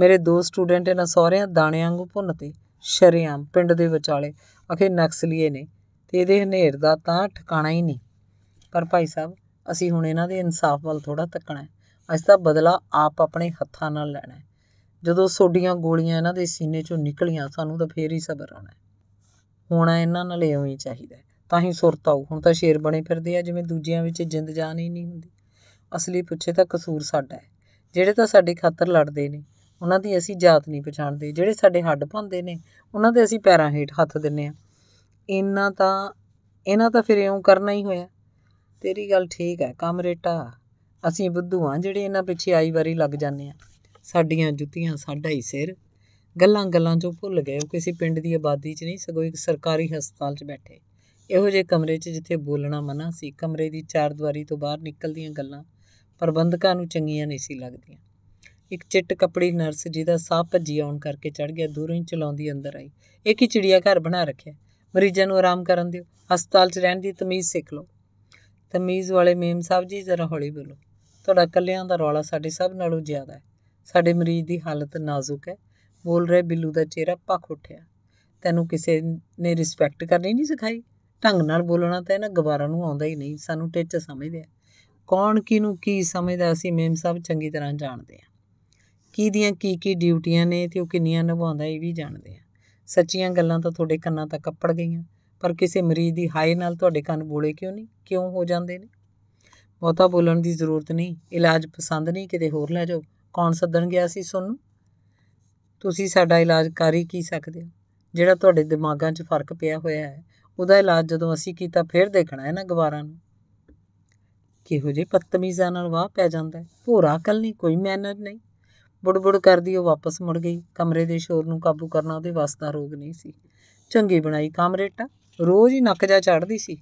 ਮੇਰੇ ਦੋ ਸਟੂਡੈਂਟ ਇਹਨਾਂ ਸਹੁਰਿਆਂ ਦਾਣਿਆਂ ਨੂੰ ਭੁੰਨਤੇ ਸ਼ਰਿਆਮ ਪਿੰਡ ਦੇ ਵਿਚਾਲੇ ਅਖੇ ਨਕਸਲੀਏ ਨੇ ਤੇ ਇਹਦੇ ਹਨੇਰ ਦਾ ਤਾਂ ਠਿਕਾਣਾ ਹੀ ਨਹੀਂ ਪਰ ਭਾਈ ਸਾਹਿਬ ਅਸੀਂ ਹੁਣ ਇਹਨਾਂ ਦੇ ਇਨਸਾਫ ਵੱਲ ਥੋੜਾ ਤੱਕਣਾ ਹੈ ਤਾਂ ਬਦਲਾ ਆਪ ਆਪਣੇ ਹੱਥਾਂ ਨਾਲ ਲੈਣਾ ਹੈ ਜਦੋਂ ਸੋਡੀਆਂ ਗੋਲੀਆਂ ਇਹਨਾਂ ਦੇ ਸੀਨੇ ਚੋਂ ਨਿਕਲੀਆਂ ਸਾਨੂੰ ਤਾਂ ਫੇਰ ਹੀ ਸਬਰ ਆਉਣਾ ਹੈ ਹੋਣਾ ਇਹਨਾਂ ਨਾਲ ਇਉਂ ਹੀ ਚਾਹੀਦਾ ਤਾਂ ਹੀ ਸੁਰਤ ਆਉ ਹੁਣ ਤਾਂ ਸ਼ੇਰ ਬਣੇ ਫਿਰਦੇ ਆ ਜਿਵੇਂ ਦੂਜਿਆਂ ਵਿੱਚ ਜਿੰਦ ਜਾਨ ਹੀ ਨਹੀਂ ਹੁੰਦੀ ਅਸਲੀ ਪੁੱਛੇ ਤਾਂ ਕਸੂਰ ਸਾਡਾ ਹੈ ਜਿਹੜੇ ਤਾਂ ਸਾਡੇ ਖਾਤਰ ਲੜਦੇ ਨੇ ਉਹਨਾਂ ਦੀ ਅਸੀਂ ਜਾਤ ਨਹੀਂ ਪਛਾਣਦੇ ਜਿਹੜੇ ਸਾਡੇ ਹੱਡ ਭੰਦੇ ਨੇ ਉਹਨਾਂ ਦੇ ਅਸੀਂ ਪੈਰਾਂ ਹੇਠ ਹੱਥ ਦਿੰਨੇ ਆ ਇਹਨਾਂ ਤਾਂ ਇਹਨਾਂ ਤਾਂ ਫਿਰ ਇਉਂ ਕਰਨਾ ਹੀ ਹੋਇਆ ਤੇਰੀ ਗੱਲ ਠੀਕ ਹੈ ਰੇਟਾ ਅਸੀਂ ਬੁੱਧੂ ਆ ਜਿਹੜੇ ਇਹਨਾਂ ਪਿੱਛੇ ਆਈ ਵਾਰੀ ਲੱਗ ਜਾਂਦੇ ਆ ਸਾਡੀਆਂ ਜੁੱਤੀਆਂ ਸਾਡਾ ਹੀ ਸਿਰ ਗੱਲਾਂ ਗੱਲਾਂ 'ਚੋਂ ਭੁੱਲ ਗਏ ਉਹ ਕਿਸੇ ਪਿੰਡ ਦੀ ਆਬਾਦੀ 'ਚ ਨਹੀਂ ਸਗੋਂ ਇੱਕ ਸਰਕਾਰੀ ਹਸਪਤਾਲ 'ਚ ਬੈਠੇ ਇਹੋ ਜਿਹੇ ਕਮਰੇ 'ਚ ਜਿੱਥੇ ਬੋਲਣਾ ਮਨਾ ਸੀ ਕਮਰੇ ਦੀ ਚਾਰ ਦੀਵਾਰੀ ਤੋਂ ਬਾਹਰ ਨਿਕਲਦੀਆਂ ਗੱਲਾਂ ਪ੍ਰਬੰਧਕਾਂ ਨੂੰ ਚੰਗੀਆਂ ਨਹੀਂ ਸੀ ਲੱਗਦੀਆਂ ਇੱਕ ਚਿੱਟ ਕੱਪੜੀ ਨਰਸ ਜਿਹਦਾ ਸਾਹ ਭੱਜੀ ਆਉਣ ਕਰਕੇ ਚੜ ਗਿਆ ਦੂਰੋਂ ਹੀ ਚਲਾਉਂਦੀ ਅੰਦਰ ਆਈ ਇਹ ਹੀ ਚਿੜੀਆ ਘਰ ਬਣਾ ਰੱਖਿਆ ਮਰੀਜ਼ਾਂ ਨੂੰ ਆਰਾਮ ਕਰਨ ਦਿਓ ਹਸਪਤਾਲ 'ਚ ਰਹਿਣ ਦੀ ਤਮੀਜ਼ ਸਿੱਖ ਲਓ ਤਮੀਜ਼ ਵਾਲੇ ਮੇਮ ਸਾਹਿਬ ਜੀ ਜ਼ਰਾ ਹੌਲੀ ਬੋਲੋ ਤੁਹਾਡਾ ਕੱਲਿਆਂ ਦਾ ਰੌਲਾ ਸਾਡੇ ਸਭ ਨਾਲੋਂ ਜ਼ਿਆਦਾ ਹੈ ਸਾਡੇ ਮਰੀਜ਼ ਦੀ ਹਾਲਤ ਨਾਜ਼ੁਕ ਹੈ ਬੋਲ ਰਹੇ ਬਿੱਲੂ ਦਾ ਚਿਹਰਾ ਪੱਕ ਉੱਠਿਆ ਤੈਨੂੰ ਕਿਸੇ ਨੇ ਰਿਸਪੈਕਟ ਕਰਨੀ ਨਹੀਂ ਸਿਖਾਈ ਢੰਗ ਨਾਲ ਬੋਲਣਾ ਤਾਂ ਇਹਨਾਂ ਗਵਾਰਾਂ ਨੂੰ ਆਉਂਦਾ ਹੀ ਨਹੀਂ ਸਾਨੂੰ ਟਿੱਚ ਸਮਝਦੇ ਆ ਕੌਣ ਕਿਨੂੰ ਕੀ ਸਮਝਦਾ ਅਸੀਂ ਮੇਮ ਸਾਹਿਬ ਚੰਗੀ ਤਰ੍ਹਾਂ ਜਾਣਦੇ ਆ ਕੀ ਦੀਆਂ ਕੀ ਕੀ ਡਿਊਟੀਆਂ ਨੇ ਤੇ ਉਹ ਕਿੰਨੀਆਂ ਨਿਭਾਉਂਦਾ ਇਹ ਵੀ ਜਾਣਦੇ ਆ ਸੱਚੀਆਂ ਗੱਲਾਂ ਤਾਂ ਤੁਹਾਡੇ ਕੰਨਾਂ ਤੱਕ ਕੱਪੜ ਗਈਆਂ ਪਰ ਕਿਸੇ ਮਰੀਜ਼ ਦੀ ਹਾਈ ਨਾਲ ਤੁਹਾਡੇ ਕੰਨ ਬੋਲੇ ਕਿਉਂ ਨਹੀਂ ਕਿਉਂ ਹੋ ਜਾਂਦੇ ਨੇ ਬਹੁਤਾ ਬੋਲਣ ਦੀ ਜ਼ਰੂਰਤ ਨਹੀਂ ਇਲਾਜ ਪਸੰਦ ਨਹੀਂ ਕਿਤੇ ਹੋਰ ਲੈ ਜਾਓ ਕੌਣ ਸੱਦਣ ਗਿਆ ਸੀ ਸੁਣ ਤੁਸੀਂ ਸਾਡਾ ਇਲਾਜ ਕਰ ਹੀ ਕੀ ਸਕਦੇ ਹੋ ਜਿਹੜਾ ਤੁਹਾਡੇ ਦਿਮਾਗਾਂ 'ਚ ਫਰਕ ਪਿਆ ਹੋਇਆ ਹੈ ਉਹਦਾ ਇਲਾਜ ਜਦੋਂ ਅਸੀਂ ਕੀਤਾ ਫਿਰ ਦੇਖਣਾ ਹੈ ਨਾ ਗਵਾਰਾਂ ਨੂੰ ਕਿਹੋ ਜੇ ਪਤਮੀਜ਼ਾ ਨਾਲ ਵਾਹ ਪੈ ਜਾਂਦਾ ਹੈ ਭੋਰਾ ਅਕਲ ਨਹੀਂ ਕੋਈ ਮੈਨਰ ਨਹੀਂ ਬੁੜਬੁੜ ਕਰਦੀ ਉਹ ਵਾਪਸ ਮੁੜ ਗਈ ਕਮਰੇ ਦੇ ਸ਼ੋਰ ਨੂੰ ਕਾਬੂ ਕਰਨਾ ਉਹਦੇ ਵਾਸਤਾ ਰੋਗ ਨਹੀਂ ਸੀ ਚੰਗੀ ਬਣਾਈ ਕਮਰੇਟਾ ਰੋਜ਼ ਹੀ ਨੱਕ ਜਾ ਚੜਦੀ ਸੀ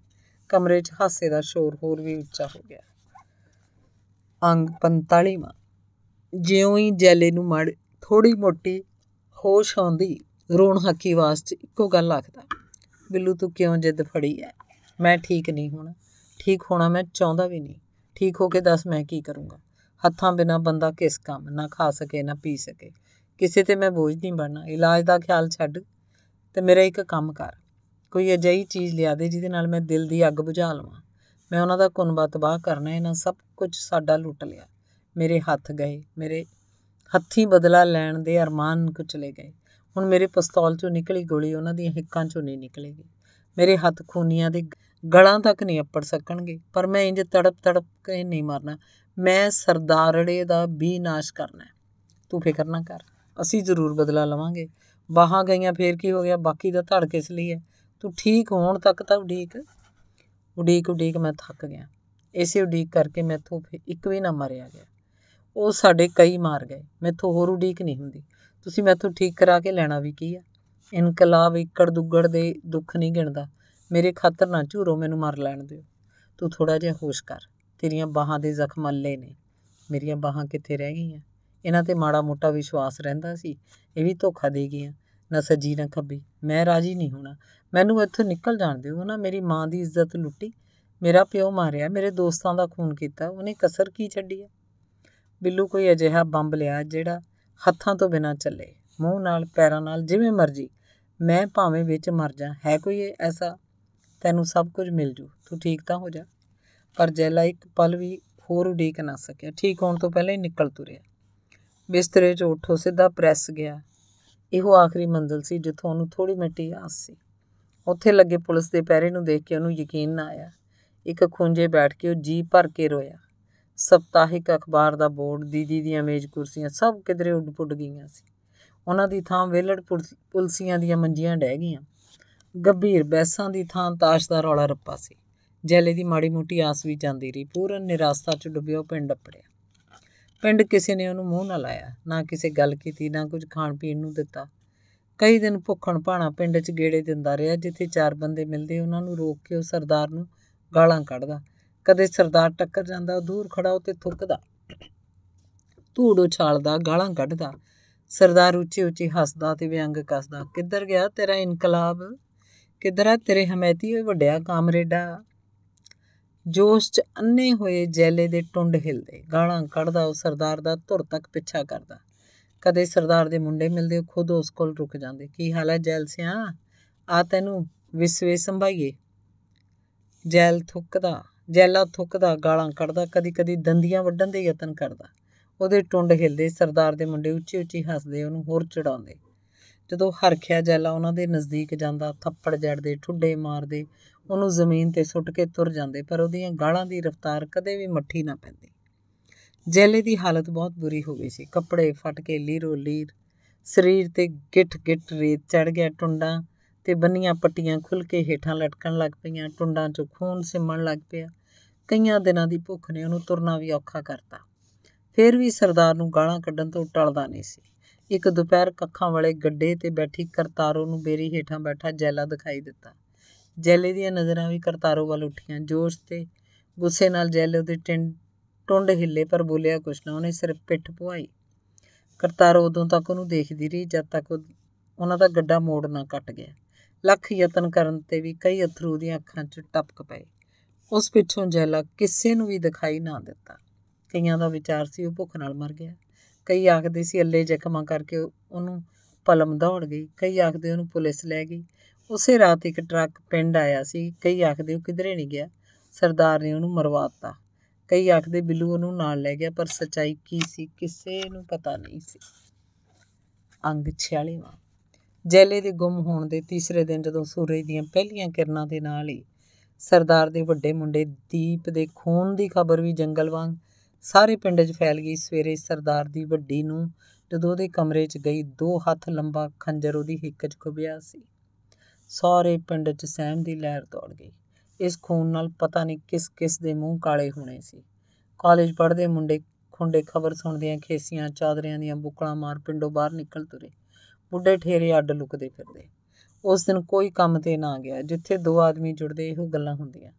ਕਮਰੇ 'ਚ ਹਾਸੇ ਦਾ ਸ਼ੋਰ ਹੋਰ ਵੀ ਉੱਚਾ ਹੋ ਗਿਆ ਅੰਗ 45ਵਾਂ ਜਿਉਂ ਹੀ ਜੈਲੇ ਨੂੰ ਮੜ ਥੋੜੀ ਮੋਟੀ ਹੋਸ਼ ਆਉਂਦੀ ਰੋਣ ਹੱਕੀ ਵਾਸਤੇ ਇੱਕੋ ਗੱਲ ਆਖਦਾ ਬਿੱਲੂ ਤੂੰ ਕਿਉਂ ਜਿੱਦ ਫੜੀ ਐ ਮੈਂ ਠੀਕ ਨਹੀਂ ਹੁਣ ਠੀਕ ਹੋਣਾ ਮੈਂ ਚਾਹੁੰਦਾ ਵੀ ਨਹੀਂ ਠੀਕ ਹੋ ਕੇ ਦੱਸ ਮੈਂ ਕੀ ਕਰੂੰਗਾ ਹੱਥਾਂ ਬਿਨਾ ਬੰਦਾ ਕਿਸ ਕੰਮ ਨਾ ਖਾ ਸਕੇ ਨਾ ਪੀ ਸਕੇ ਕਿਸੇ ਤੇ ਮੈਂ ਬੋਝ ਨਹੀਂ ਬਣਨਾ ਇਲਾਜ ਦਾ ਖਿਆਲ ਛੱਡ ਤੇ ਮੇਰਾ ਇੱਕ ਕੰਮ ਕਰ ਕੋਈ ਅਜਿਹੀ ਚੀਜ਼ ਲਿਆ ਦੇ ਜਿਹਦੇ ਨਾਲ ਮੈਂ ਦਿਲ ਦੀ ਅੱਗ ਬੁਝਾ ਲਵਾਂ ਮੈਂ ਉਹਨਾਂ ਦਾ ਕੁਨਬਾ ਤਬਾਹ ਕਰਨਾ ਇਹਨਾਂ ਸਭ ਕੁਝ ਸਾਡਾ ਲੁੱਟ ਲਿਆ ਮੇਰੇ ਹੱਥ ਗਏ ਮੇਰੇ ਹੱਥੀ ਬਦਲਾ ਲੈਣ ਦੇ ਅਰਮਾਨ ਕੁਚਲੇ ਗਏ ਹੁਣ ਮੇਰੇ ਪਿਸਤੌਲ ਚੋਂ ਨਿਕਲੀ ਗੋਲੀ ਉਹਨਾਂ ਦੀਆਂ ਹਿੱਕਾਂ ਚੋਂ ਨਹੀਂ ਨਿਕਲੇਗੀ ਮੇਰੇ ਹੱਥ ਖੂਨੀਆਂ ਦੇ ਗਲਾਂ ਤੱਕ ਨਹੀਂ ਅੱਪੜ ਸਕਣਗੇ ਪਰ ਮੈਂ ਇੰਜ ਤੜਪ ਤੜਪ ਕੇ ਨਹੀਂ ਮਰਨਾ ਮੈਂ ਸਰਦਾਰੜੇ ਦਾ ਵੀ ਨਾਸ਼ ਕਰਨਾ ਤੂੰ ਫਿਕਰ ਨਾ ਕਰ ਅਸੀਂ ਜ਼ਰੂਰ ਬਦਲਾ ਲਵਾਂਗੇ ਬਾਹਾਂ ਗਈਆਂ ਫੇਰ ਕੀ ਹੋ ਗਿਆ ਬਾਕੀ ਦਾ ਧੜ ਕਿਸ ਲਈ ਹੈ ਤੂੰ ਠੀਕ ਹੋਣ ਤੱਕ ਤਾਂ ਉਡੀਕ ਉਡੀਕ ਉਡੀਕ ਮੈਂ ਥੱਕ ਗਿਆ ਇਸੇ ਉਡੀਕ ਕਰਕੇ ਮੈਥੋਂ ਇੱਕ ਵੀ ਨਾ ਮਰਿਆ ਗਿਆ ਉਹ ਸਾਡੇ ਕਈ ਮਾਰ ਗਏ ਮੈਥੋਂ ਹੋਰ ਉਡੀਕ ਨਹੀਂ ਹੁੰਦੀ ਤੁਸੀਂ ਮੈਥੋਂ ਠੀਕ ਕਰਾ ਕੇ ਲੈਣਾ ਵੀ ਕੀ ਆ ਇਨਕਲਾਬ ਇਕੜ ਦੁੱਗੜ ਦੇ ਦੁੱਖ ਨਹੀਂ ਗਿਣਦਾ ਮੇਰੇ ਖਾਤਰ ਨਾ ਝੂਰੋ ਮੈਨੂੰ ਮਰ ਲੈਣ ਦਿਓ ਤੂੰ ਥੋੜਾ ਜਿਹਾ ਹੋਸ਼ ਕਰ ਤੇਰੀਆਂ ਬਾਹਾਂ ਦੇ ਜ਼ਖਮ ਅੱਲੇ ਨੇ ਮੇਰੀਆਂ ਬਾਹਾਂ ਕਿੱਥੇ ਰਹਿ ਗਈਆਂ ਇਹਨਾਂ ਤੇ ਮਾੜਾ ਮੋਟਾ ਵਿਸ਼ਵਾਸ ਰਹਿੰਦਾ ਸੀ ਇਹ ਵੀ ਧੋਖਾ ਦੇ ਗਈਆਂ ਨਾ ਸੱਜੀ ਨਾ ਖੱਬੀ ਮੈਂ ਰਾਜੀ ਨਹੀਂ ਹੋਣਾ ਮੈਨੂੰ ਇੱਥੋਂ ਨਿਕਲ ਜਾਣ ਦਿਓ ਉਹਨਾਂ ਮੇਰੀ ਮਾਂ ਦੀ ਇੱਜ਼ਤ ਲੁੱਟੀ ਮੇਰਾ ਪਿਓ ਮਾਰਿਆ ਮੇਰੇ ਦੋਸਤਾਂ ਦਾ ਖੂਨ ਕੀਤਾ ਉਹਨੇ ਕਸਰ ਕੀ ਛੱਡੀ ਹੈ ਬਿੱਲੂ ਕੋਈ ਅਜਿਹਾ ਬੰਬ ਲਿਆ ਜਿਹੜਾ ਹੱਥਾਂ ਤੋਂ ਬਿਨਾ ਚੱਲੇ ਮੂੰਹ ਨਾਲ ਪੈਰਾਂ ਨਾਲ ਜਿਵੇਂ ਮਰਜੀ ਮੈਂ ਭਾਵੇਂ ਵਿੱਚ ਮਰ ਜਾ ਹੈ ਕੋਈ ਐਸਾ ਤੈਨੂੰ ਸਭ ਕੁਝ ਮਿਲ ਜੂ ਤੂੰ ਠੀਕ ਤਾਂ ਹੋ ਜਾ ਪਰ ਜੈਲਾ ਇੱਕ ਪਲ ਵੀ ਹੋਰ ਉਡੀਕ ਨਾ ਸਕਿਆ ਠੀਕ ਹੋਣ ਤੋਂ ਪਹਿਲਾਂ ਹੀ ਨਿਕਲ ਤੁਰਿਆ ਬਿਸਤਰੇ 'ਚ ਉੱਠੋ ਸਿੱਧਾ ਪ੍ਰੈਸ ਗਿਆ ਇਹੋ ਆਖਰੀ ਮੰਜ਼ਲ ਸੀ ਜਿੱਥੋਂ ਉਹਨੂੰ ਥੋੜੀ ਮਿੱਟੀ ਆਸ ਸੀ ਉੱਥੇ ਲੱਗੇ ਪੁਲਿਸ ਦੇ ਪਹਿਰੇ ਨੂੰ ਦੇਖ ਕੇ ਉਹਨੂੰ ਯਕੀਨ ਨਾ ਆਇਆ ਇੱਕ ਖੁੰਝੇ ਬੈਠ ਕੇ ਉਹ ਜੀ ਭਰ ਕੇ ਰੋਇਆ ਸਪਤਾਹਿਕ ਅਖਬਾਰ ਦਾ ਬੋਰਡ ਦੀਦੀ ਦੀਆਂ ਮੇਜ਼ ਕੁਰਸੀਆਂ ਸਭ ਕਿਧਰੇ ਉੱਡ-ਪੁੱਡ ਗਈਆਂ ਸੀ ਉਹਨਾਂ ਦੀ ਥਾਂ ਵੇਲੜ ਪੁਲਸੀਆਂ ਦੀਆਂ ਮੰਜੀਆਂ ਡਹਿ ਗਈਆਂ ਗੰਭੀਰ ਬਹਿਸਾਂ ਦੀ ਥਾਂ ਤਾਸ਼ ਦਾ ਰੌਲਾ ਰੱਪਾ ਸੀ ਜੈਲੇ ਦੀ ਮਾੜੀ ਮੋਟੀ ਆਸ ਵੀ ਜਾਂਦੀ ਰਹੀ ਪੂਰਨ ਨਿਰਾਸ਼ਾ ਚ ਡੁੱਬਿਓ ਪਿੰਡ ਅਪੜਿਆ ਪਿੰਡ ਕਿਸੇ ਨੇ ਉਹਨੂੰ ਮੂੰਹ ਨਾ ਲਾਇਆ ਨਾ ਕਿਸੇ ਗੱਲ ਕੀਤੀ ਨਾ ਕੁਝ ਖਾਣ ਪੀਣ ਨੂੰ ਦਿੱਤਾ ਕਈ ਦਿਨ ਭੁੱਖਣ ਭਾਣਾ ਪਿੰਡ 'ਚ ਗੇੜੇ ਦਿੰਦਾ ਰਿਹਾ ਜਿੱਥੇ ਚਾਰ ਬੰਦੇ ਮਿਲਦੇ ਉਹਨਾਂ ਨੂੰ ਰੋਕ ਕੇ ਉਹ ਸਰਦਾਰ ਨੂੰ ਗਾਲਾਂ ਕੱਢਦਾ ਕਦੇ ਸਰਦਾਰ ਟੱਕਰ ਜਾਂਦਾ ਉਹ ਦੂਰ ਖੜਾ ਤੇ ਥੁੱਕਦਾ ਧੂੜ ਉਛਾਲਦਾ ਗਾਲਾਂ ਕੱਢਦਾ ਸਰਦਾਰ ਉੱਚੀ ਉੱਚੀ ਹੱਸਦਾ ਤੇ ਵਿਅੰਗ ਕੱਸਦਾ ਕਿੱਧਰ ਗਿਆ ਤੇਰਾ ਇਨਕਲਾਬ ਕਿਦਰਾ ਤੇਰੇ ਹਮੈਤੀ ਹੋਏ ਵੱਡਿਆ ਕਾਮਰੇਡਾ ਜੋਸ਼ 'ਚ ਅੰਨੇ ਹੋਏ ਜੈਲੇ ਦੇ ਟੁੰਡ ਹਿਲਦੇ ਗਾਲਾਂ ਕੱਢਦਾ ਉਹ ਸਰਦਾਰ ਦਾ ਧੁਰ ਤੱਕ ਪਿੱਛਾ ਕਰਦਾ ਕਦੇ ਸਰਦਾਰ ਦੇ ਮੁੰਡੇ ਮਿਲਦੇ ਉਹ ਖੁਦ ਉਸ ਕੋਲ ਰੁਕ ਜਾਂਦੇ ਕੀ ਹਾਲ ਹੈ ਜੈਲ ਸਿਆ ਆ ਤੈਨੂੰ ਵਿਸਵੇ ਸੰਭਾਈਏ ਜੈਲ ਥੁੱਕਦਾ ਜੈਲਾ ਥੁੱਕਦਾ ਗਾਲਾਂ ਕੱਢਦਾ ਕਦੀ-ਕਦੀ ਦੰਦੀਆਂ ਵੱਢਣ ਦੇ ਯਤਨ ਕਰਦਾ ਉਹਦੇ ਟੁੰਡ ਹਿਲਦੇ ਸਰਦਾਰ ਦੇ ਮੁੰਡੇ ਉੱਚੀ-ਉੱਚੀ ਹੱਸਦੇ ਉਹਨੂੰ ਹੋਰ ਚੜਾਉਂਦੇ ਜਦੋਂ ਹਰਖਿਆ ਜੈਲਾ ਉਹਨਾਂ ਦੇ ਨਜ਼ਦੀਕ ਜਾਂਦਾ ਥੱਪੜ ਜੜਦੇ ਠੁੱਡੇ ਮਾਰਦੇ ਉਹਨੂੰ ਜ਼ਮੀਨ ਤੇ ਸੁੱਟ ਕੇ ਤੁਰ ਜਾਂਦੇ ਪਰ ਉਹਦੀਆਂ ਗਾਲਾਂ ਦੀ ਰਫ਼ਤਾਰ ਕਦੇ ਵੀ ਮੱਠੀ ਨਾ ਪੈਂਦੀ ਜੈਲੇ ਦੀ ਹਾਲਤ ਬਹੁਤ ਬੁਰੀ ਹੋ ਗਈ ਸੀ ਕੱਪੜੇ ਫਟ ਕੇ ਲੀਰੋ ਲੀਰ ਸਰੀਰ ਤੇ ਗਿੱਠ ਗਿੱਟ ਰੇਤ ਚੜ ਗਿਆ ਟੁੰਡਾਂ ਤੇ ਬੰਨੀਆਂ ਪੱਟੀਆਂ ਖੁੱਲ ਕੇ ਹੇਠਾਂ ਲਟਕਣ ਲੱਗ ਪਈਆਂ ਟੁੰਡਾਂ 'ਚੋਂ ਖੂਨ ਸਿਮਣ ਲੱਗ ਪਿਆ ਕਈਆਂ ਦਿਨਾਂ ਦੀ ਭੁੱਖ ਨੇ ਉਹਨੂੰ ਤੁਰਨਾ ਵੀ ਔਖਾ ਕਰਤਾ ਫਿਰ ਵੀ ਸਰਦਾਰ ਨੂੰ ਗਾਲਾਂ ਕੱਢਣ ਤੋਂ ਟਲਦਾ ਨਹੀਂ ਸੀ ਇੱਕ ਦੁਪਹਿਰ ਕੱਖਾਂ ਵਾਲੇ ਗੱਡੇ ਤੇ ਬੈਠੀ ਕਰਤਾਰੋ ਨੂੰ ਬੇਰੀ ਹੇਠਾਂ ਬੈਠਾ ਜੈਲਾ ਦਿਖਾਈ ਦਿੱਤਾ ਜੈਲੇ ਦੀਆਂ ਨਜ਼ਰਾਂ ਵੀ ਕਰਤਾਰੋ ਵੱਲ ਉੱਠੀਆਂ ਜੋਸ਼ ਤੇ ਗੁੱਸੇ ਨਾਲ ਜੈਲੇ ਉਹਦੇ ਟੁੰਡ ਹਿੱਲੇ ਪਰ ਬੋਲਿਆ ਕੁਛ ਨਾ ਉਹਨੇ ਸਿਰਫ ਪਿੱਠ ਪੁਆਈ ਕਰਤਾਰੋ ਉਦੋਂ ਤੱਕ ਉਹਨੂੰ ਦੇਖਦੀ ਰਹੀ ਜਦ ਤੱਕ ਉਹਨਾਂ ਦਾ ਗੱਡਾ ਮੋੜ ਨਾ ਕੱਟ ਗਿਆ ਲੱਖ ਯਤਨ ਕਰਨ ਤੇ ਵੀ ਕਈ ਅਥਰੂ ਦੀਆਂ ਅੱਖਾਂ 'ਚ ਟਪਕ ਪਏ ਉਸ ਪਿੱਛੋਂ ਜੈਲਾ ਕਿਸੇ ਨੂੰ ਵੀ ਦਿਖਾਈ ਨਾ ਦਿੱਤਾ ਕਈਆਂ ਦਾ ਵਿਚਾਰ ਸੀ ਉਹ ਭੁੱਖ ਨਾਲ ਮਰ ਗਿਆ ਕਈ ਆਖਦੇ ਸੀ ਅੱਲੇ ਜ਼ਖਮਾਂ ਕਰਕੇ ਉਹਨੂੰ ਪਲਮ ਦੌੜ ਗਈ ਕਈ ਆਖਦੇ ਉਹਨੂੰ ਪੁਲਿਸ ਲੈ ਗਈ ਉਸੇ ਰਾਤ ਇੱਕ ਟਰੱਕ ਪਿੰਡ ਆਇਆ ਸੀ ਕਈ ਆਖਦੇ ਉਹ ਕਿਧਰੇ ਨਹੀਂ ਗਿਆ ਸਰਦਾਰ ਨੇ ਉਹਨੂੰ ਮਰਵਾਤਾ ਕਈ ਆਖਦੇ ਬਿੱਲੂ ਉਹਨੂੰ ਨਾਲ ਲੈ ਗਿਆ ਪਰ ਸਚਾਈ ਕੀ ਸੀ ਕਿਸੇ ਨੂੰ ਪਤਾ ਨਹੀਂ ਸੀ ਅੰਗ 46ਵਾਂ ਜੈਲੇ ਦੇ ਗੁੰਮ ਹੋਣ ਦੇ ਤੀਸਰੇ ਦਿਨ ਜਦੋਂ ਸੂਰਜ ਦੀਆਂ ਪਹਿਲੀਆਂ ਕਿਰਨਾਂ ਦੇ ਨਾਲ ਹੀ ਸਰਦਾਰ ਦੇ ਵੱਡੇ ਮੁੰਡੇ ਦੀਪ ਦੇ ਖੂਨ ਦੀ ਖਬਰ ਵੀ ਜੰਗਲ ਵਾਂਗ ਸਾਰੇ ਪਿੰਡ 'ਚ ਫੈਲ ਗਈ ਸਵੇਰੇ ਸਰਦਾਰ ਦੀ ਵੱਡੀ ਨੂੰ ਜਦੋਂ ਉਹਦੇ ਕਮਰੇ 'ਚ ਗਈ ਦੋ ਹੱਥ ਲੰਬਾ ਖੰਜਰ ਉਹਦੀ ਹਿੱਕ 'ਚ ਖੁਬਿਆ ਸੀ ਸਾਰੇ ਪਿੰਡ 'ਚ ਸਹਿਮ ਦੀ ਲਹਿਰ ਦੌੜ ਗਈ ਇਸ ਖੂਨ ਨਾਲ ਪਤਾ ਨਹੀਂ ਕਿਸ ਕਿਸ ਦੇ ਮੂੰਹ ਕਾਲੇ ਹੋਣੇ ਸੀ ਕਾਲਜ ਪੜ੍ਹਦੇ ਮੁੰਡੇ ਖੁੰਡੇ ਖਬਰ ਸੁਣਦਿਆਂ ਖੇਸੀਆਂ ਚਾਦਰਿਆਂ ਦੀਆਂ ਬੁੱਕਲਾਂ ਮਾਰ ਪਿੰਡੋਂ ਬਾਹਰ ਨਿਕਲ ਤੁਰੇ ਬੁੱਢੇ ਠੇਰੇ ਅੱਡ ਲੁਕਦੇ ਫਿਰਦੇ ਉਸ ਦਿਨ ਕੋਈ ਕੰਮ ਤੇ ਨਾ ਗਿਆ ਜਿੱਥੇ ਦੋ ਆਦਮੀ ਜੁੜਦੇ ਇਹੋ ਗੱਲਾਂ ਹੁੰਦੀਆਂ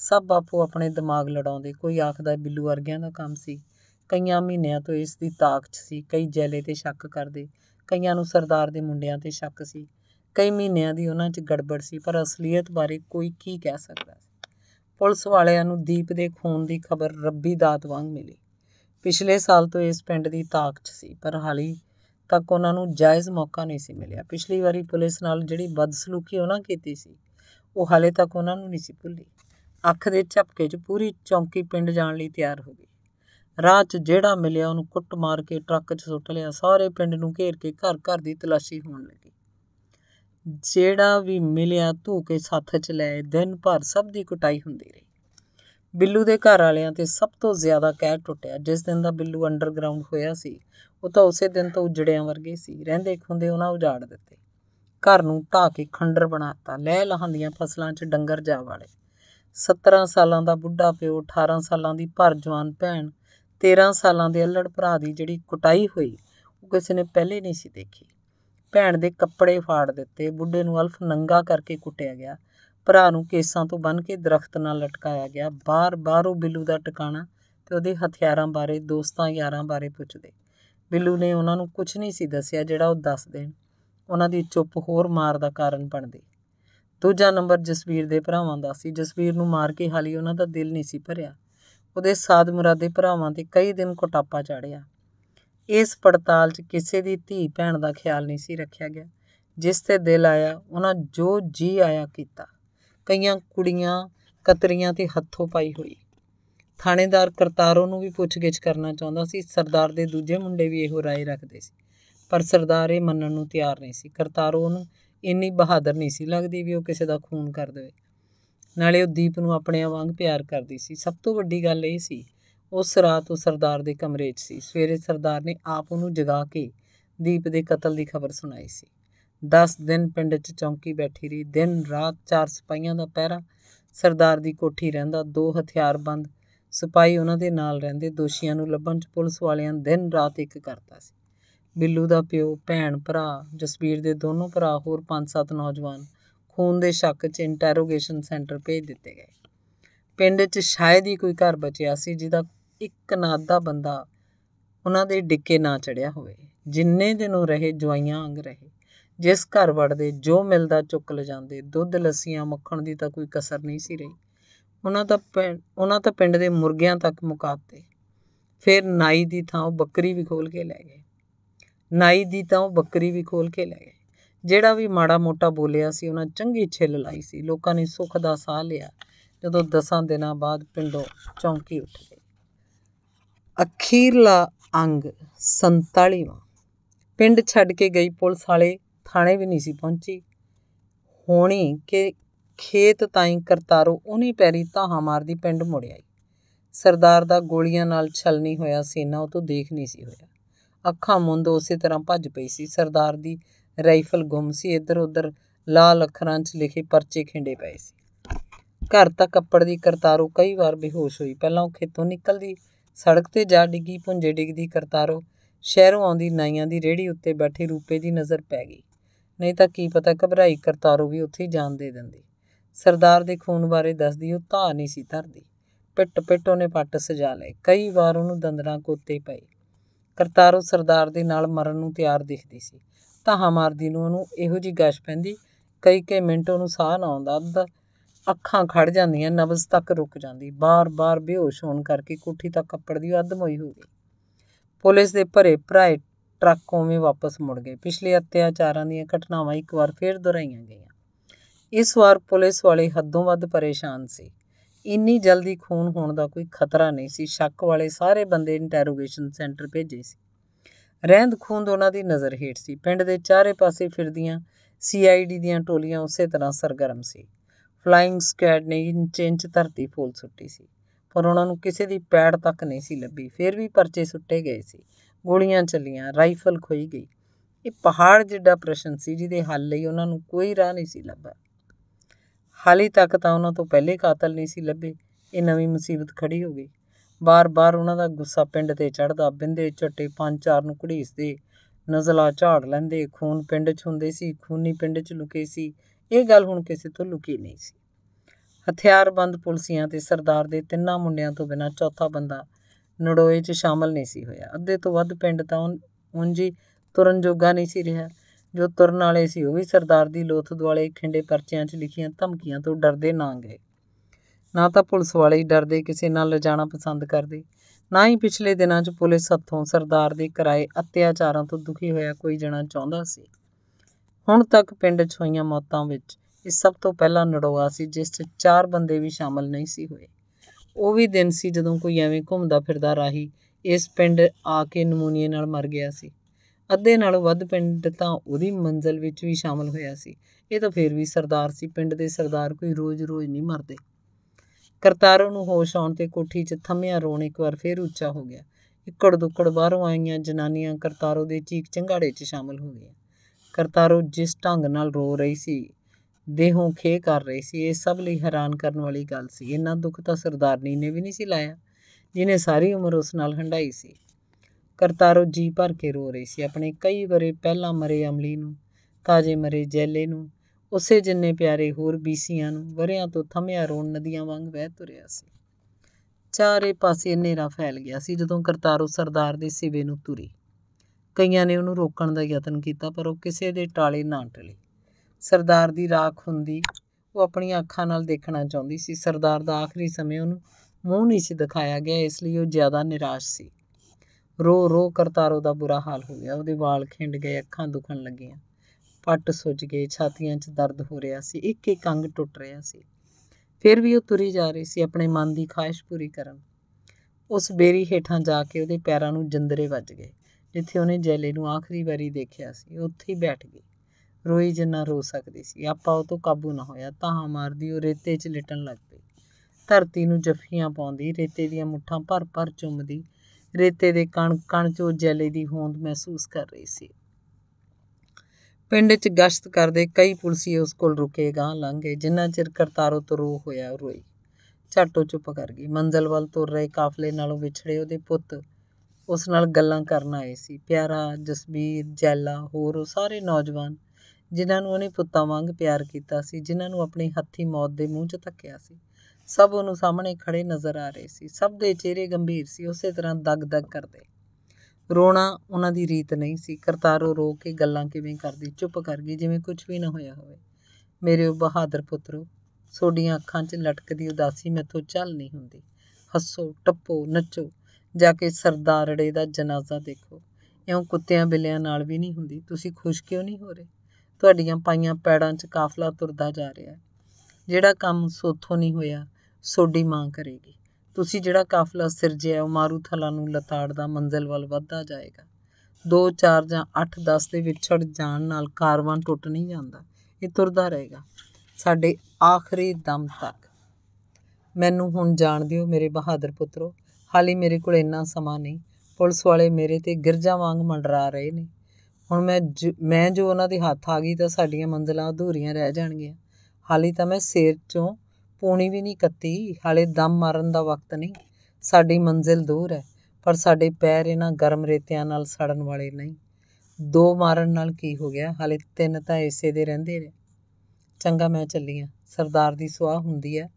ਸਭ ਬਾਪੂ ਆਪਣੇ ਦਿਮਾਗ ਲੜਾਉਂਦੇ ਕੋਈ ਆਖਦਾ ਬਿੱਲੂ ਵਰਗਿਆਂ ਦਾ ਕੰਮ ਸੀ ਕਈਆਂ ਮਹੀਨਿਆਂ ਤੋਂ ਇਸ ਦੀ ਤਾਕ 'ਚ ਸੀ ਕਈ ਜੈਲੇ ਤੇ ਸ਼ੱਕ ਕਰਦੇ ਕਈਆਂ ਨੂੰ ਸਰਦਾਰ ਦੇ ਮੁੰਡਿਆਂ ਤੇ ਸ਼ੱਕ ਸੀ ਕਈ ਮਹੀਨਿਆਂ ਦੀ ਉਹਨਾਂ 'ਚ ਗੜਬੜ ਸੀ ਪਰ ਅਸਲੀਅਤ ਬਾਰੇ ਕੋਈ ਕੀ ਕਹਿ ਸਕਦਾ ਸੀ ਪੁਲਿਸ ਵਾਲਿਆਂ ਨੂੰ ਦੀਪ ਦੇ ਖੂਨ ਦੀ ਖਬਰ ਰੱਬੀ ਦਾਤ ਵਾਂਗ ਮਿਲੀ ਪਿਛਲੇ ਸਾਲ ਤੋਂ ਇਸ ਪਿੰਡ ਦੀ ਤਾਕ 'ਚ ਸੀ ਪਰ ਹਾਲੀ ਤੱਕ ਉਹਨਾਂ ਨੂੰ ਜਾਇਜ਼ ਮੌਕਾ ਨਹੀਂ ਸੀ ਮਿਲਿਆ ਪਿਛਲੀ ਵਾਰੀ ਪੁਲਿਸ ਨਾਲ ਜਿਹੜੀ ਬਦਸਲੂਕੀ ਉਹਨਾਂ ਕੀਤੀ ਸੀ ਉਹ ਹਾਲੇ ਤੱਕ ਉਹਨਾਂ ਨੂੰ ਨਹੀਂ ਸੀ ਭੁੱਲੀ ਅੱਖ ਦੇ ਝਪਕੇ 'ਚ ਪੂਰੀ ਚੌਂਕੀ ਪਿੰਡ ਜਾਣ ਲਈ ਤਿਆਰ ਹੋ ਗਈ ਰਾਹ 'ਚ ਜਿਹੜਾ ਮਿਲਿਆ ਉਹਨੂੰ ਕੁੱਟ ਮਾਰ ਕੇ ਟਰੱਕ 'ਚ ਸੁੱਟ ਲਿਆ ਸਾਰੇ ਪਿੰਡ ਨੂੰ ਘੇਰ ਕੇ ਘਰ-ਘਰ ਦੀ ਤਲਾਸ਼ੀ ਹੋਣ ਲੱਗੀ ਜਿਹੜਾ ਵੀ ਮਿਲਿਆ ਧੂ ਕੇ ਸਾਥ 'ਚ ਲੈ ਦਿਨ ਭਰ ਸਭ ਦੀ ਕੁਟਾਈ ਹੁੰਦੀ ਰਹੀ ਬਿੱਲੂ ਦੇ ਘਰ ਵਾਲਿਆਂ ਤੇ ਸਭ ਤੋਂ ਜ਼ਿਆਦਾ ਕਹਿ ਟੁੱਟਿਆ ਜਿਸ ਦਿਨ ਦਾ ਬਿੱਲੂ ਅੰਡਰਗਰਾਉਂਡ ਹੋਇਆ ਸੀ ਉਹ ਤਾਂ ਉਸੇ ਦਿਨ ਤੋਂ ਉਜੜਿਆਂ ਵਰਗੇ ਸੀ ਰਹਿੰਦੇ ਖੁੰਦੇ ਉਹਨਾਂ ਉਜਾੜ ਦਿੱਤੇ ਘਰ ਨੂੰ ਢਾ ਕੇ ਖੰਡਰ ਬਣਾਤਾ ਲੈ ਦੀਆਂ ਫਸਲਾਂ 'ਚ ਡੰਗਰ ਜਾ ਵਾਲੇ 17 ਸਾਲਾਂ ਦਾ ਬੁੱਢਾ ਪਿਓ 18 ਸਾਲਾਂ ਦੀ ਭਰ ਜਵਾਨ ਭੈਣ 13 ਸਾਲਾਂ ਦੇ ਅਲੜ ਭਰਾ ਦੀ ਜਿਹੜੀ ਕੁਟਾਈ ਹੋਈ ਉਹ ਕਿਸੇ ਨੇ ਪਹਿਲੇ ਨਹੀਂ ਸੀ ਦੇਖੀ ਭੈਣ ਦੇ ਕੱਪੜੇ ਫਾੜ ਦਿੱਤੇ ਬੁੱਢੇ ਨੂੰ ਅਲਫ ਨੰਗਾ ਕਰਕੇ ਕੁੱਟਿਆ ਗਿਆ ਭਰਾ ਨੂੰ ਕੇਸਾਂ ਤੋਂ ਬੰਨ ਕੇ ਦਰਖਤ ਨਾਲ ਲਟਕਾਇਆ ਗਿਆ ਬਾਹਰ ਬਾਰ ਉਹ ਬਿੱਲੂ ਦਾ ਟਿਕਾਣਾ ਤੇ ਉਹਦੇ ਹਥਿਆਰਾਂ ਬਾਰੇ ਦੋਸਤਾਂ ਯਾਰਾਂ ਬਾਰੇ ਪੁੱਛਦੇ ਬਿੱਲੂ ਨੇ ਉਹਨਾਂ ਨੂੰ ਕੁਝ ਨਹੀਂ ਸੀ ਦੱਸਿਆ ਜਿਹੜਾ ਉਹ ਦੱਸ ਦੇਣ ਉਹਨਾਂ ਦੀ ਚੁੱਪ ਹੋਰ ਮਾਰ ਦਾ ਕਾਰਨ ਬਣਦੀ ਦੂਜਾ ਨੰਬਰ ਜਸਵੀਰ ਦੇ ਭਰਾਵਾਂ ਦਾ ਸੀ ਜਸਵੀਰ ਨੂੰ ਮਾਰ ਕੇ ਹਾਲੀ ਉਹਨਾਂ ਦਾ ਦਿਲ ਨਹੀਂ ਸੀ ਭਰਿਆ ਉਹਦੇ ਸਾਧ ਮੁਰਾਦੇ ਭਰਾਵਾਂ ਤੇ ਕਈ ਦਿਨ ਕੋਟਾਪਾ ਚੜਿਆ ਇਸ ਪੜਤਾਲ 'ਚ ਕਿਸੇ ਦੀ ਧੀ ਭੈਣ ਦਾ ਖਿਆਲ ਨਹੀਂ ਸੀ ਰੱਖਿਆ ਗਿਆ ਜਿਸ ਤੇ ਦਿਲ ਆਇਆ ਉਹਨਾਂ ਜੋ ਜੀ ਆਇਆ ਕੀਤਾ ਕਈਆਂ ਕੁੜੀਆਂ ਕਤਰੀਆਂ ਤੇ ਹੱਥੋਂ ਪਾਈ ਹੋਈ ਥਾਣੇਦਾਰ ਕਰਤਾਰੋ ਨੂੰ ਵੀ ਪੁੱਛਗਿੱਛ ਕਰਨਾ ਚਾਹੁੰਦਾ ਸੀ ਸਰਦਾਰ ਦੇ ਦੂਜੇ ਮੁੰਡੇ ਵੀ ਇਹੋ ਰਾਏ ਰੱਖਦੇ ਸੀ ਪਰ ਸਰਦਾਰ ਇਹ ਮੰਨਣ ਨੂੰ ਤਿਆਰ ਨਹੀਂ ਸੀ ਕਰਤਾਰੋ ਨੂੰ ਇੰਨੀ ਬਹਾਦਰ ਨਹੀਂ ਸੀ ਲੱਗਦੀ ਵੀ ਉਹ ਕਿਸੇ ਦਾ ਖੂਨ ਕਰ ਦੇਵੇ ਨਾਲੇ ਉਹ ਦੀਪ ਨੂੰ ਆਪਣੇ ਵਾਂਗ ਪਿਆਰ ਕਰਦੀ ਸੀ ਸਭ ਤੋਂ ਵੱਡੀ ਗੱਲ ਇਹ ਸੀ ਉਸ ਰਾਤ ਉਹ ਸਰਦਾਰ ਦੇ ਕਮਰੇ 'ਚ ਸੀ ਸਵੇਰੇ ਸਰਦਾਰ ਨੇ ਆਪ ਉਹਨੂੰ ਜਗਾ ਕੇ ਦੀਪ ਦੇ ਕਤਲ ਦੀ ਖਬਰ ਸੁਣਾਈ ਸੀ 10 ਦਿਨ ਪਿੰਡ 'ਚ ਚੌਂਕੀ ਬੈਠੀ ਰਹੀ ਦਿਨ ਰਾਤ ਚਾਰ ਸਿਪਾਹੀਆਂ ਦਾ ਪਹਿਰਾ ਸਰਦਾਰ ਦੀ ਕੋਠੀ ਰਹਿੰਦਾ ਦੋ ਹਥਿਆਰਬੰਦ ਸਿਪਾਹੀ ਉਹਨਾਂ ਦੇ ਨਾਲ ਰਹਿੰਦੇ ਦੋਸ਼ੀਆਂ ਨੂੰ ਲੱਭਣ 'ਚ ਪੁਲਿਸ ਵਾਲਿਆਂ ਦਿਨ ਰਾਤ ਇੱਕ ਕਰਤਾ ਸੀ ਬਿੱਲੂ ਦਾ ਪਿਓ ਭੈਣ ਭਰਾ ਜਸਵੀਰ ਦੇ ਦੋਨੋਂ ਭਰਾ ਹੋਰ ਪੰਜ-ਸੱਤ ਨੌਜਵਾਨ ਖੂਨ ਦੇ ਸ਼ੱਕ 'ਚ ਇੰਟਰੋਗੇਸ਼ਨ ਸੈਂਟਰ ਭੇਜ ਦਿੱਤੇ ਗਏ ਪਿੰਡ 'ਚ ਸ਼ਾਇਦ ਹੀ ਕੋਈ ਘਰ ਬਚਿਆ ਸੀ ਜਿਹਦਾ ਇੱਕ ਨਾਦਾ ਬੰਦਾ ਉਹਨਾਂ ਦੇ ਡਿੱਕੇ ਨਾ ਚੜਿਆ ਹੋਵੇ ਜਿੰਨੇ ਦਿਨ ਉਹ ਰਹੇ ਜਵਾਈਆਂ ਅੰਗ ਰਹੇ ਜਿਸ ਘਰ ਵੜਦੇ ਜੋ ਮਿਲਦਾ ਚੁੱਕ ਜਾਂਦੇ ਦੁੱਧ ਲੱਸੀਆਂ ਮੱਖਣ ਦੀ ਤਾਂ ਕੋਈ ਕਸਰ ਨਹੀਂ ਸੀ ਰਹੀ ਉਹਨਾਂ ਤਾਂ ਉਹਨਾਂ ਤਾਂ ਪਿੰਡ ਦੇ ਮੁਰਗਿਆਂ ਤੱਕ ਮੁਕਾਤੇ ਫਿਰ ਨਾਈ ਦੀ ਥਾਂ ਉਹ ਬੱਕਰੀ ਵੀ ਖੋਲ ਕੇ ਲੈ ਗਏ ਨਾਈ ਦੀ ਤਾਂ ਉਹ ਬੱਕਰੀ ਵੀ ਖੋਲ ਕੇ ਲੈ ਗਏ ਜਿਹੜਾ ਵੀ ਮਾੜਾ ਮੋਟਾ ਬੋਲਿਆ ਸੀ ਉਹਨਾਂ ਚੰਗੀ ਛਿੱਲ ਲਾਈ ਸੀ ਲੋਕਾਂ ਨੇ ਸੁੱਖ ਦਾ ਸਾਹ ਲਿਆ ਜਦੋਂ ਦਸਾਂ ਦਿਨਾਂ ਬਾਅਦ ਪਿੰਡੋਂ ਚੌਂਕੀ ਉੱਠ ਗਈ ਅਖੀਰਲਾ ਅੰਗ 47ਵਾਂ ਪਿੰਡ ਛੱਡ ਕੇ ਗਈ ਪੁਲਿਸ ਵਾਲੇ ਥਾਣੇ ਵੀ ਨਹੀਂ ਸੀ ਪਹੁੰਚੀ ਹੋਣੀ ਕਿ ਖੇਤ ਤਾਈਂ ਕਰਤਾਰੋ ਉਹਨੇ ਪੈਰੀ ਤਾਹਾ ਮਾਰਦੀ ਪਿੰਡ ਮੁੜਿਆ ਸਰਦਾਰ ਦਾ ਗੋਲੀਆਂ ਨਾਲ ਛਲਨੀ ਹੋਇਆ ਸੀ ਨਾ ਉਹ ਤੋਂ ਦੇਖ ਨਹੀਂ ਸੀ ਹੋਇਆ ਅੱਖਾਂ ਮੁੰਦ ਉਸੇ ਤਰ੍ਹਾਂ ਭੱਜ ਪਈ ਸੀ ਸਰਦਾਰ ਦੀ ਰਾਈਫਲ ਗੁੰਮ ਸੀ ਇੱਧਰ ਉੱਧਰ ਲਾਲ ਅੱਖਰਾਂ 'ਚ ਲਿਖੇ ਪਰਚੇ ਖਿੰਡੇ ਪਏ ਸੀ ਘਰ ਤੱਕ ਕੱਪੜ ਦੀ ਕਰਤਾਰੋ ਕਈ ਵਾਰ ਬੇਹੋਸ਼ ਹੋਈ ਪਹਿਲਾਂ ਉਹ ਖੇਤੋਂ ਨਿਕਲਦੀ ਸੜਕ ਤੇ ਜਾ ਡਿੱਗੀ ਪੁੰਜੇ ਡਿੱਗਦੀ ਕਰਤਾਰੋ ਸ਼ਹਿਰੋਂ ਆਉਂਦੀ ਨਾਈਆਂ ਦੀ ਰੇੜੀ ਉੱਤੇ ਬੈਠੇ ਰੂਪੇ ਦੀ ਨਜ਼ਰ ਪੈ ਗਈ ਨਹੀਂ ਤਾਂ ਕੀ ਪਤਾ ਘਬਰਾਈ ਕਰਤਾਰੋ ਵੀ ਉੱਥੇ ਹੀ ਜਾਨ ਦੇ ਦਿੰਦੀ ਸਰਦਾਰ ਦੇ ਖੂਨ ਬਾਰੇ ਦੱਸਦੀ ਉਹ ਧਾ ਨਹੀਂ ਸੀ ਧਰਦੀ ਪਿੱਟ ਪਿੱਟ ਉਹਨੇ ਪੱਟ ਸਜਾ ਲਏ ਕਈ ਵਾਰ ਉਹਨੂੰ ਦੰਦਰਾ ਕੋਤੇ ਪਏ ਕਰਤਾਰੋ ਸਰਦਾਰ ਦੇ ਨਾਲ ਮਰਨ ਨੂੰ ਤਿਆਰ ਦਿਖਦੀ ਸੀ ਤਾਂ ਮਾਰਦੀ ਨੂੰ ਉਹਨੂੰ ਇਹੋ ਜੀ ਗੱਸ਼ ਪੈਂਦੀ ਕਈ ਕਈ ਮਿੰਟ ਉਹਨੂੰ ਸਾਹ ਨਾ ਆਉਂਦਾ ਅੱਧਾ ਅੱਖਾਂ ਖੜ ਜਾਂਦੀਆਂ ਨਬਜ਼ ਤੱਕ ਰੁਕ ਜਾਂਦੀ ਬਾਰ-ਬਾਰ ਬੇਹੋਸ਼ ਹੋਣ ਕਰਕੇ ਕੋਠੀ ਤੱਕ ਕੱਪੜ ਦੀ ਮੋਈ ਹੋ ਗਈ ਪੁਲਿਸ ਦੇ ਭਰੇ ਭਰਾਏ ਟਰੱਕ ਵਿੱਚ ਵਾਪਸ ਮੁੜ ਗਏ ਪਿਛਲੇ ਅਤਿਆਚਾਰਾਂ ਦੀਆਂ ਘਟਨਾਵਾਂ ਇੱਕ ਵਾਰ ਫੇਰ ਦੁਹਰਾਈਆਂ ਗਈਆਂ ਇਸ ਵਾਰ ਪੁਲਿਸ ਵਾਲੇ ਹੱਦੋਂ ਵੱਧ ਪਰੇਸ਼ਾਨ ਸੀ ਇੰਨੀ ਜਲਦੀ ਖੂਨ ਹੋਣ ਦਾ ਕੋਈ ਖਤਰਾ ਨਹੀਂ ਸੀ ਸ਼ੱਕ ਵਾਲੇ ਸਾਰੇ ਬੰਦੇ ਇੰਟਰੋਗੇਸ਼ਨ ਸੈਂਟਰ ਭੇਜੇ ਸੀ ਰਹਿੰਦ ਖੂੰਦ ਉਹਨਾਂ ਦੀ ਨਜ਼ਰ ਹੇਠ ਸੀ ਪਿੰਡ ਦੇ ਚਾਰੇ ਪਾਸੇ ਫਿਰਦੀਆਂ ਸੀਆਈਡੀ ਦੀਆਂ ਟੋਲੀਆਂ ਉਸੇ ਤਰ੍ਹਾਂ ਸਰਗਰਮ ਸੀ ਫਲਾਈਂਗ ਸਕੁਐਡ ਨੇ ਇੰਚ-ਇੰਚ ਧਰਤੀ ਫੋਲ ਸੁੱਟੀ ਸੀ ਪਰ ਉਹਨਾਂ ਨੂੰ ਕਿਸੇ ਦੀ ਪੈੜ ਤੱਕ ਨਹੀਂ ਸੀ ਲੱਭੀ ਫਿਰ ਵੀ ਪਰਚੇ ਸੁੱਟੇ ਗਏ ਸੀ ਗੋਲੀਆਂ ਚੱਲੀਆਂ ਰਾਈਫਲ ਖੋਈ ਗਈ ਇਹ ਪਹਾੜ ਜਿੱਡਾ ਪ੍ਰਸ਼ਨ ਸੀ ਜਿਹਦੇ ਹੱਲ ਲਈ ਉਹਨਾਂ ਨੂੰ ਕੋਈ ਰਾਹ ਨਹੀਂ ਸੀ ਲੱਭਾ ਹਾਲੇ ਤੱਕ ਤਾਂ ਉਹਨਾਂ ਤੋਂ ਪਹਿਲੇ ਕਾਤਲ ਨਹੀਂ ਸੀ ਲੱਭੇ ਇਹ ਨਵੀਂ ਮੁਸੀਬਤ ਖੜੀ ਹੋ ਗਈ ਬਾਰ-ਬਾਰ ਉਹਨਾਂ ਦਾ ਗੁੱਸਾ ਪਿੰਡ ਤੇ ਚੜਦਾ ਬਿੰਦੇ ਝੱਟੇ ਪੰਜ ਚਾਰ ਨੂੰ ਘੜੀਸਦੇ ਨਜ਼ਲਾ ਝਾੜ ਲੈਂਦੇ ਖੂਨ ਪਿੰਡ 'ਚ ਹੁੰਦੇ ਸੀ ਖੂਨੀ ਪਿੰਡ 'ਚ ਲੁਕੇ ਸੀ ਇਹ ਗੱਲ ਹੁਣ ਕਿਸੇ ਤੋਂ ਲੁਕੀ ਨਹੀਂ ਸੀ ਹਥਿਆਰਬੰਦ ਪੁਲਸੀਆਂ ਤੇ ਸਰਦਾਰ ਦੇ ਤਿੰਨਾਂ ਮੁੰਡਿਆਂ ਤੋਂ ਬਿਨਾਂ ਚੌਥਾ ਬੰਦਾ ਨੜੋਏ 'ਚ ਸ਼ਾਮਲ ਨਹੀਂ ਸੀ ਹੋਇਆ ਅੱਧੇ ਤੋਂ ਵੱਧ ਪਿੰਡ ਤਾਂ ਉਂਝ ਹੀ ਤੁਰਨ ਜੋਗਾ ਨਹੀਂ ਸੀ ਰਿਹਾ ਜੋ ਤੁਰਨ ਵਾਲੇ ਸੀ ਉਹ ਵੀ ਸਰਦਾਰ ਦੀ ਲੋਥ ਦੁਆਲੇ ਖਿੰਡੇ ਪਰਚਿਆਂ 'ਚ ਲਿਖੀਆਂ ਧਮਕੀਆਂ ਤੋਂ ਡਰਦੇ ਨਾ ਗਏ ਨਾ ਤਾਂ ਪੁਲਿਸ ਵਾਲੇ ਡਰਦੇ ਕਿਸੇ ਨਾਲ ਲਜਾਣਾ ਪਸੰਦ ਕਰਦੇ ਨਾ ਹੀ ਪਿਛਲੇ ਦਿਨਾਂ 'ਚ ਪੁਲਿਸ ਹੱਥੋਂ ਸਰਦਾਰ ਦੇ ਕਰਾਏ ਅਤਿਆਚਾਰਾਂ ਤੋਂ ਦੁਖੀ ਹੋਇਆ ਕੋਈ ਜਣਾ ਚਾਹੁੰਦਾ ਸੀ ਹੁਣ ਤੱਕ ਪਿੰਡ 'ਚ ਹੋਈਆਂ ਮੌਤਾਂ ਵਿੱਚ ਇਹ ਸਭ ਤੋਂ ਪਹਿਲਾ ਨੜੋਆ ਸੀ ਜਿਸ 'ਚ ਚਾਰ ਬੰਦੇ ਵੀ ਸ਼ਾਮਲ ਨਹੀਂ ਸੀ ਹੋਏ ਉਹ ਵੀ ਦਿਨ ਸੀ ਜਦੋਂ ਕੋਈ ਐਵੇਂ ਘੁੰਮਦਾ ਫਿਰਦਾ ਰਾਹੀ ਇਸ ਪਿੰਡ ਆ ਕੇ ਨਮੂਨੀਏ ਨਾਲ ਮਰ ਗਿਆ ਸੀ ਅੱਧੇ ਨਾਲੋਂ ਵੱਧ ਪਿੰਡ ਤਾਂ ਉਹਦੀ ਮੰਜ਼ਲ ਵਿੱਚ ਵੀ ਸ਼ਾਮਲ ਹੋਇਆ ਸੀ ਇਹ ਤਾਂ ਫੇਰ ਵੀ ਸਰਦਾਰ ਸੀ ਪਿੰਡ ਦੇ ਸਰਦਾਰ ਕੋਈ ਰੋਜ਼-ਰੋਜ਼ ਨਹੀਂ ਮਰਦੇ ਕਰਤਾਰੋਂ ਨੂੰ ਹੋਸ਼ ਆਉਣ ਤੇ ਕੋਠੀ 'ਚ ਥੰਮਿਆ ਰੋਣ ਇੱਕ ਵਾਰ ਫੇਰ ਉੱਚਾ ਹੋ ਗਿਆ ਇੱਕੜ ਦੁੱਕੜ ਬਾਹਰੋਂ ਆਈਆਂ ਜਨਾਨੀਆਂ ਕਰਤਾਰੋ ਦੇ ਚੀਕ ਚੰਗਾੜੇ 'ਚ ਸ਼ਾਮਲ ਹੋ ਗਈਆਂ ਕਰਤਾਰੋ ਜਿਸ ਢੰਗ ਨਾਲ ਰੋ ਰਹੀ ਸੀ ਦੇਹੋਂ ਖੇ ਕਰ ਰਹੀ ਸੀ ਇਹ ਸਭ ਲਈ ਹੈਰਾਨ ਕਰਨ ਵਾਲੀ ਗੱਲ ਸੀ ਇਹਨਾਂ ਦੁੱਖ ਤਾਂ ਸਰਦਾਰਨੀ ਨੇ ਵੀ ਨਹੀਂ ਸੀ ਲਾਇਆ ਜਿਨੇ ਸਾਰੀ ਉਮਰ ਉਸ ਨਾਲ ਹੰਡਾਈ ਸੀ ਕਰਤਾਰੋ ਜੀ ਭਰ ਕੇ ਰੋ ਰਹੀ ਸੀ ਆਪਣੇ ਕਈ ਬਰੇ ਪਹਿਲਾਂ ਮਰੇ ਅਮਲੀ ਨੂੰ ਤਾਜੇ ਮਰੇ ਜੈਲੇ ਨੂੰ ਉਸੇ ਜਿੰਨੇ ਪਿਆਰੇ ਹੋਰ ਬੀਸੀਆਂ ਨੂੰ ਵਰਿਆਂ ਤੋਂ ਥਮਿਆ ਰੋਣ ਨਦੀਆਂ ਵਾਂਗ ਵਹਿ ਤੁਰਿਆ ਸੀ ਚਾਰੇ ਪਾਸੇ ਹਨੇਰਾ ਫੈਲ ਗਿਆ ਸੀ ਜਦੋਂ ਕਰਤਾਰੋ ਸਰਦਾਰ ਦੇ ਸਿਵੇ ਨੂੰ ਤੁਰੀ ਕਈਆਂ ਨੇ ਉਹਨੂੰ ਰੋਕਣ ਦਾ ਯਤਨ ਕੀਤਾ ਪਰ ਉਹ ਕਿਸੇ ਦੇ ਟਾਲੇ ਨਾ ਟਲੇ ਸਰਦਾਰ ਦੀ ਰਾਖ ਹੁੰਦੀ ਉਹ ਆਪਣੀਆਂ ਅੱਖਾਂ ਨਾਲ ਦੇਖਣਾ ਚਾਹੁੰਦੀ ਸੀ ਸਰਦਾਰ ਦਾ ਆਖਰੀ ਸਮੇਂ ਉਹਨੂੰ ਮੂੰਹ ਨਹੀਂ ਸੀ ਦਿਖਾਇਆ ਗਿਆ ਇਸ ਲਈ ਉਹ ਜ਼ਿਆਦਾ ਨਿਰਾਸ਼ ਸੀ ਰੋ ਰੋ ਕਰਤਾਰੋ ਦਾ ਬੁਰਾ ਹਾਲ ਹੋ ਗਿਆ ਉਹਦੇ ਵਾਲ ਖਿੰਡ ਗਏ ਅੱਖਾਂ ਦੁਖਣ ਲੱਗੀਆਂ ਪੱਟ ਸੁੱਜ ਗਏ ਛਾਤੀਆਂ 'ਚ ਦਰਦ ਹੋ ਰਿਹਾ ਸੀ ਇੱਕ ਇੱਕ ਅੰਗ ਟੁੱਟ ਰਿਹਾ ਸੀ ਫਿਰ ਵੀ ਉਹ ਤੁਰੀ ਜਾ ਰਹੀ ਸੀ ਆਪਣੇ ਮਨ ਦੀ ਖਾਹਿਸ਼ ਪੂਰੀ ਕਰਨ ਉਸ ਬੇਰੀ ਹੇਠਾਂ ਜਾ ਕੇ ਉਹਦੇ ਪੈਰਾਂ ਨੂੰ ਜੰਦਰੇ ਵੱਜ ਗਏ ਜਿੱਥੇ ਉਹਨੇ ਜੈਲੇ ਨੂੰ ਆਖਰੀ ਵਾਰੀ ਦੇਖਿਆ ਸੀ ਉੱਥੇ ਹੀ ਬੈਠ ਗਈ ਰੋਈ ਜਿੰਨਾ ਰੋ ਸਕਦੀ ਸੀ ਆਪਾ ਉਹ ਤੋਂ ਕਾਬੂ ਨਾ ਹੋਇਆ ਤਾਹਾਂ ਮਾਰਦੀ ਉਹ ਰੇਤੇ 'ਚ ਲਟਣ ਲੱਗ ਪਈ ਧਰਤੀ ਨੂੰ ਜਫੀਆਂ ਪਾਉਂਦੀ ਰੇਤੇ ਦੀਆਂ ਮੁੱਠਾਂ ਭਰ ਭਰ ਚੁੰਮਦੀ ਰੇਤੇ ਦੇ ਕਣ-ਕਣ 'ਚੋਂ ਜਲੇ ਦੀ ਹੋਂਦ ਮਹਿਸੂਸ ਕਰ ਰਹੀ ਸੀ ਪਿੰਡ 'ਚ ਗਸ਼ਤ ਕਰਦੇ ਕਈ ਪੁਲਸੀ ਉਸ ਕੋਲ ਰੁਕੇ ਗਾਂ ਲੰਘੇ ਜਿੰਨਾ ਚਿਰ ਕਰਤਾਰੋ ਤੋਂ ਰੋ ਹੋਇਆ ਰੋਈ ਛਾਟੋ ਚੁੱਪ ਕਰ ਗਈ ਮੰਜ਼ਲ ਵੱਲ ਤੁਰ ਰਹੇ ਕਾਫਲੇ ਨਾਲੋਂ ਵਿਛੜੇ ਉਹਦੇ ਪੁੱਤ ਉਸ ਨਾਲ ਗੱਲਾਂ ਕਰਨ ਆਏ ਸੀ ਪਿਆਰਾ ਜਸਬੀਰ ਜੈਲਾ ਹੋਰ ਸਾਰੇ ਨੌਜਵਾਨ ਜਿਨ੍ਹਾਂ ਨੂੰ ਉਹਨੇ ਪੁੱਤਾਂ ਵਾਂਗ ਪਿਆਰ ਕੀਤਾ ਸੀ ਜਿਨ੍ਹਾਂ ਨੂੰ ਆਪਣੀ ਹੱਥੀ ਮੌਤ ਦੇ ਮੂੰਹ 'ਚ ਧੱਕਿਆ ਸੀ ਸਭ ਉਹਨੂੰ ਸਾਹਮਣੇ ਖੜੇ ਨਜ਼ਰ ਆ ਰਹੇ ਸੀ ਸਭ ਦੇ ਚਿਹਰੇ ਗੰਭੀਰ ਸੀ ਉਸੇ ਤਰ੍ਹਾਂ ਦਗ-ਦਗ ਕਰਦੇ ਰੋਣਾ ਉਹਨਾਂ ਦੀ ਰੀਤ ਨਹੀਂ ਸੀ ਕਰਤਾਰੋ ਰੋ ਕੇ ਗੱਲਾਂ ਕਿਵੇਂ ਕਰਦੀ ਚੁੱਪ ਕਰ ਗਈ ਜਿਵੇਂ ਕੁਝ ਵੀ ਨਾ ਹੋਇਆ ਹੋਵੇ ਮੇਰੇ ਉਹ ਬਹਾਦਰ ਪੁੱਤਰੋ ਸੋਡੀਆਂ ਅੱਖਾਂ 'ਚ ਲਟਕਦੀ ਉਦਾਸੀ ਮੈਥੋਂ ਚੱਲ ਨਹੀਂ ਹੁੰਦੀ ਹੱਸੋ ਟੱਪੋ ਨੱਚੋ ਜਾ ਕੇ ਸਰਦਾਰੜੇ ਦਾ ਜਨਾਜ਼ਾ ਦੇਖੋ ਇਉਂ ਕੁੱਤਿਆਂ ਬਿੱਲਿਆਂ ਨਾਲ ਵੀ ਨਹੀਂ ਹੁੰਦੀ ਤੁਸੀਂ ਖੁਸ਼ ਕਿਉਂ ਨਹੀਂ ਹੋ ਰਹੇ ਤੁਹਾਡੀਆਂ ਪਾਈਆਂ ਪੈੜਾਂ 'ਚ ਕਾਫਲਾ ਤੁਰਦਾ ਜਾ ਰਿਹਾ ਜਿਹੜਾ ਕੰਮ ਸੋਥੋਂ ਨਹੀਂ ਹੋਇਆ ਸੋਡੀ ਮਾਂ ਕਰੇਗੀ ਤੁਸੀਂ ਜਿਹੜਾ ਕਾਫਲਾ ਸਿਰਜਿਆ ਉਹ ਮਾਰੂਥਲਾ ਨੂੰ ਲਤਾੜਦਾ ਮੰਜ਼ਲ ਵੱਲ ਵੱਧਦਾ ਜਾਏਗਾ 2 4 ਜਾਂ 8 10 ਦੇ ਵਿਛੜ ਜਾਣ ਨਾਲ ਕਾਰਵਾਂ ਟੁੱਟ ਨਹੀਂ ਜਾਂਦਾ ਇਹ ਤੁਰਦਾ ਰਹੇਗਾ ਸਾਡੇ ਆਖਰੀ ਦਮ ਤੱਕ ਮੈਨੂੰ ਹੁਣ ਜਾਣ ਦਿਓ ਮੇਰੇ ਬਹਾਦਰ ਪੁੱਤਰੋ ਹਾਲੇ ਮੇਰੇ ਕੋਲ ਇੰਨਾ ਸਮਾਂ ਨਹੀਂ ਪੁਲਿਸ ਵਾਲੇ ਮੇਰੇ ਤੇ ਗਿਰਜਾ ਵਾਂਗ ਮੰਡਰਾ ਰਹੇ ਨੇ ਹੁਣ ਮੈਂ ਮੈਂ ਜੋ ਉਹਨਾਂ ਦੇ ਹੱਥ ਆ ਗਈ ਤਾਂ ਸਾਡੀਆਂ ਮੰਜ਼ਲਾਂ ਅਧੂਰੀਆਂ ਰਹਿ ਜਾਣਗੀਆਂ ਹਾਲੇ ਤਾਂ ਮੈਂ ਸੇਰ ਚੋਂ ਪੋਣੀ ਵੀ ਨਹੀਂ ਕੱਤੀ ਹਾਲੇ ਦਮ ਮਾਰਨ ਦਾ ਵਕਤ ਨਹੀਂ ਸਾਡੀ ਮੰਜ਼ਿਲ ਦੂਰ ਹੈ ਪਰ ਸਾਡੇ ਪੈਰ ਇਹਨਾਂ ਗਰਮ ਰੇਤਿਆਂ ਨਾਲ ਸੜਨ ਵਾਲੇ ਨਹੀਂ ਦੋ ਮਾਰਨ ਨਾਲ ਕੀ ਹੋ ਗਿਆ ਹਾਲੇ ਤਿੰਨ ਤਾਂ ਇਸੇ ਦੇ ਰਹਿੰਦੇ ਨੇ ਚੰਗਾ ਮੈਂ ਚੱਲੀ ਆ ਸਰਦਾਰ ਦੀ ਸੁਆਹ ਹੁੰਦੀ ਹੈ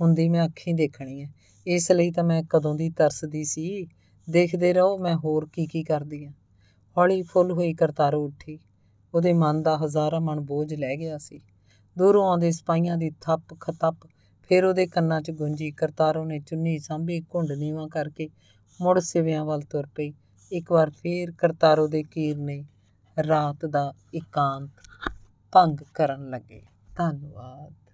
ਹੁੰਦੀ ਮੈਂ ਅੱਖੀਂ ਦੇਖਣੀ ਹੈ ਇਸ ਲਈ ਤਾਂ ਮੈਂ ਕਦੋਂ ਦੀ ਤਰਸਦੀ ਸੀ ਦੇਖਦੇ ਰਹੋ ਮੈਂ ਹੋਰ ਕੀ ਕੀ ਕਰਦੀ ਆ ਹੌਲੀ ਫੁੱਲ ਹੋਈ ਕਰਤਾਰ ਉੱਠੀ ਉਹਦੇ ਮਨ ਦਾ ਹਜ਼ਾਰਾਂ ਮਨ ਬੋਝ ਲੈ ਗਿਆ ਸੀ ਦੂਰੋਂ ਆਉਂਦੇ ਸਪਾਈਆਂ ਦੀ ਥੱਪ ਖਤੱਪ ਫਿਰ ਉਹਦੇ ਕੰਨਾਂ 'ਚ ਗੂੰਜੀ ਕਰਤਾਰੋਂ ਨੇ ਚੁੰਨੀ ਸਾਂਭੀ ਘੁੰਡ ਨੀਵਾ ਕਰਕੇ ਮੁੜ ਸਿਵਿਆਂ ਵੱਲ ਤੁਰ ਪਈ ਇੱਕ ਵਾਰ ਫੇਰ ਕਰਤਾਰੋਂ ਦੇ ਕੀਰ ਨੇ ਰਾਤ ਦਾ ਇਕਾਂਤ ਭੰਗ ਕਰਨ ਲੱਗੇ ਧੰਨਵਾਦ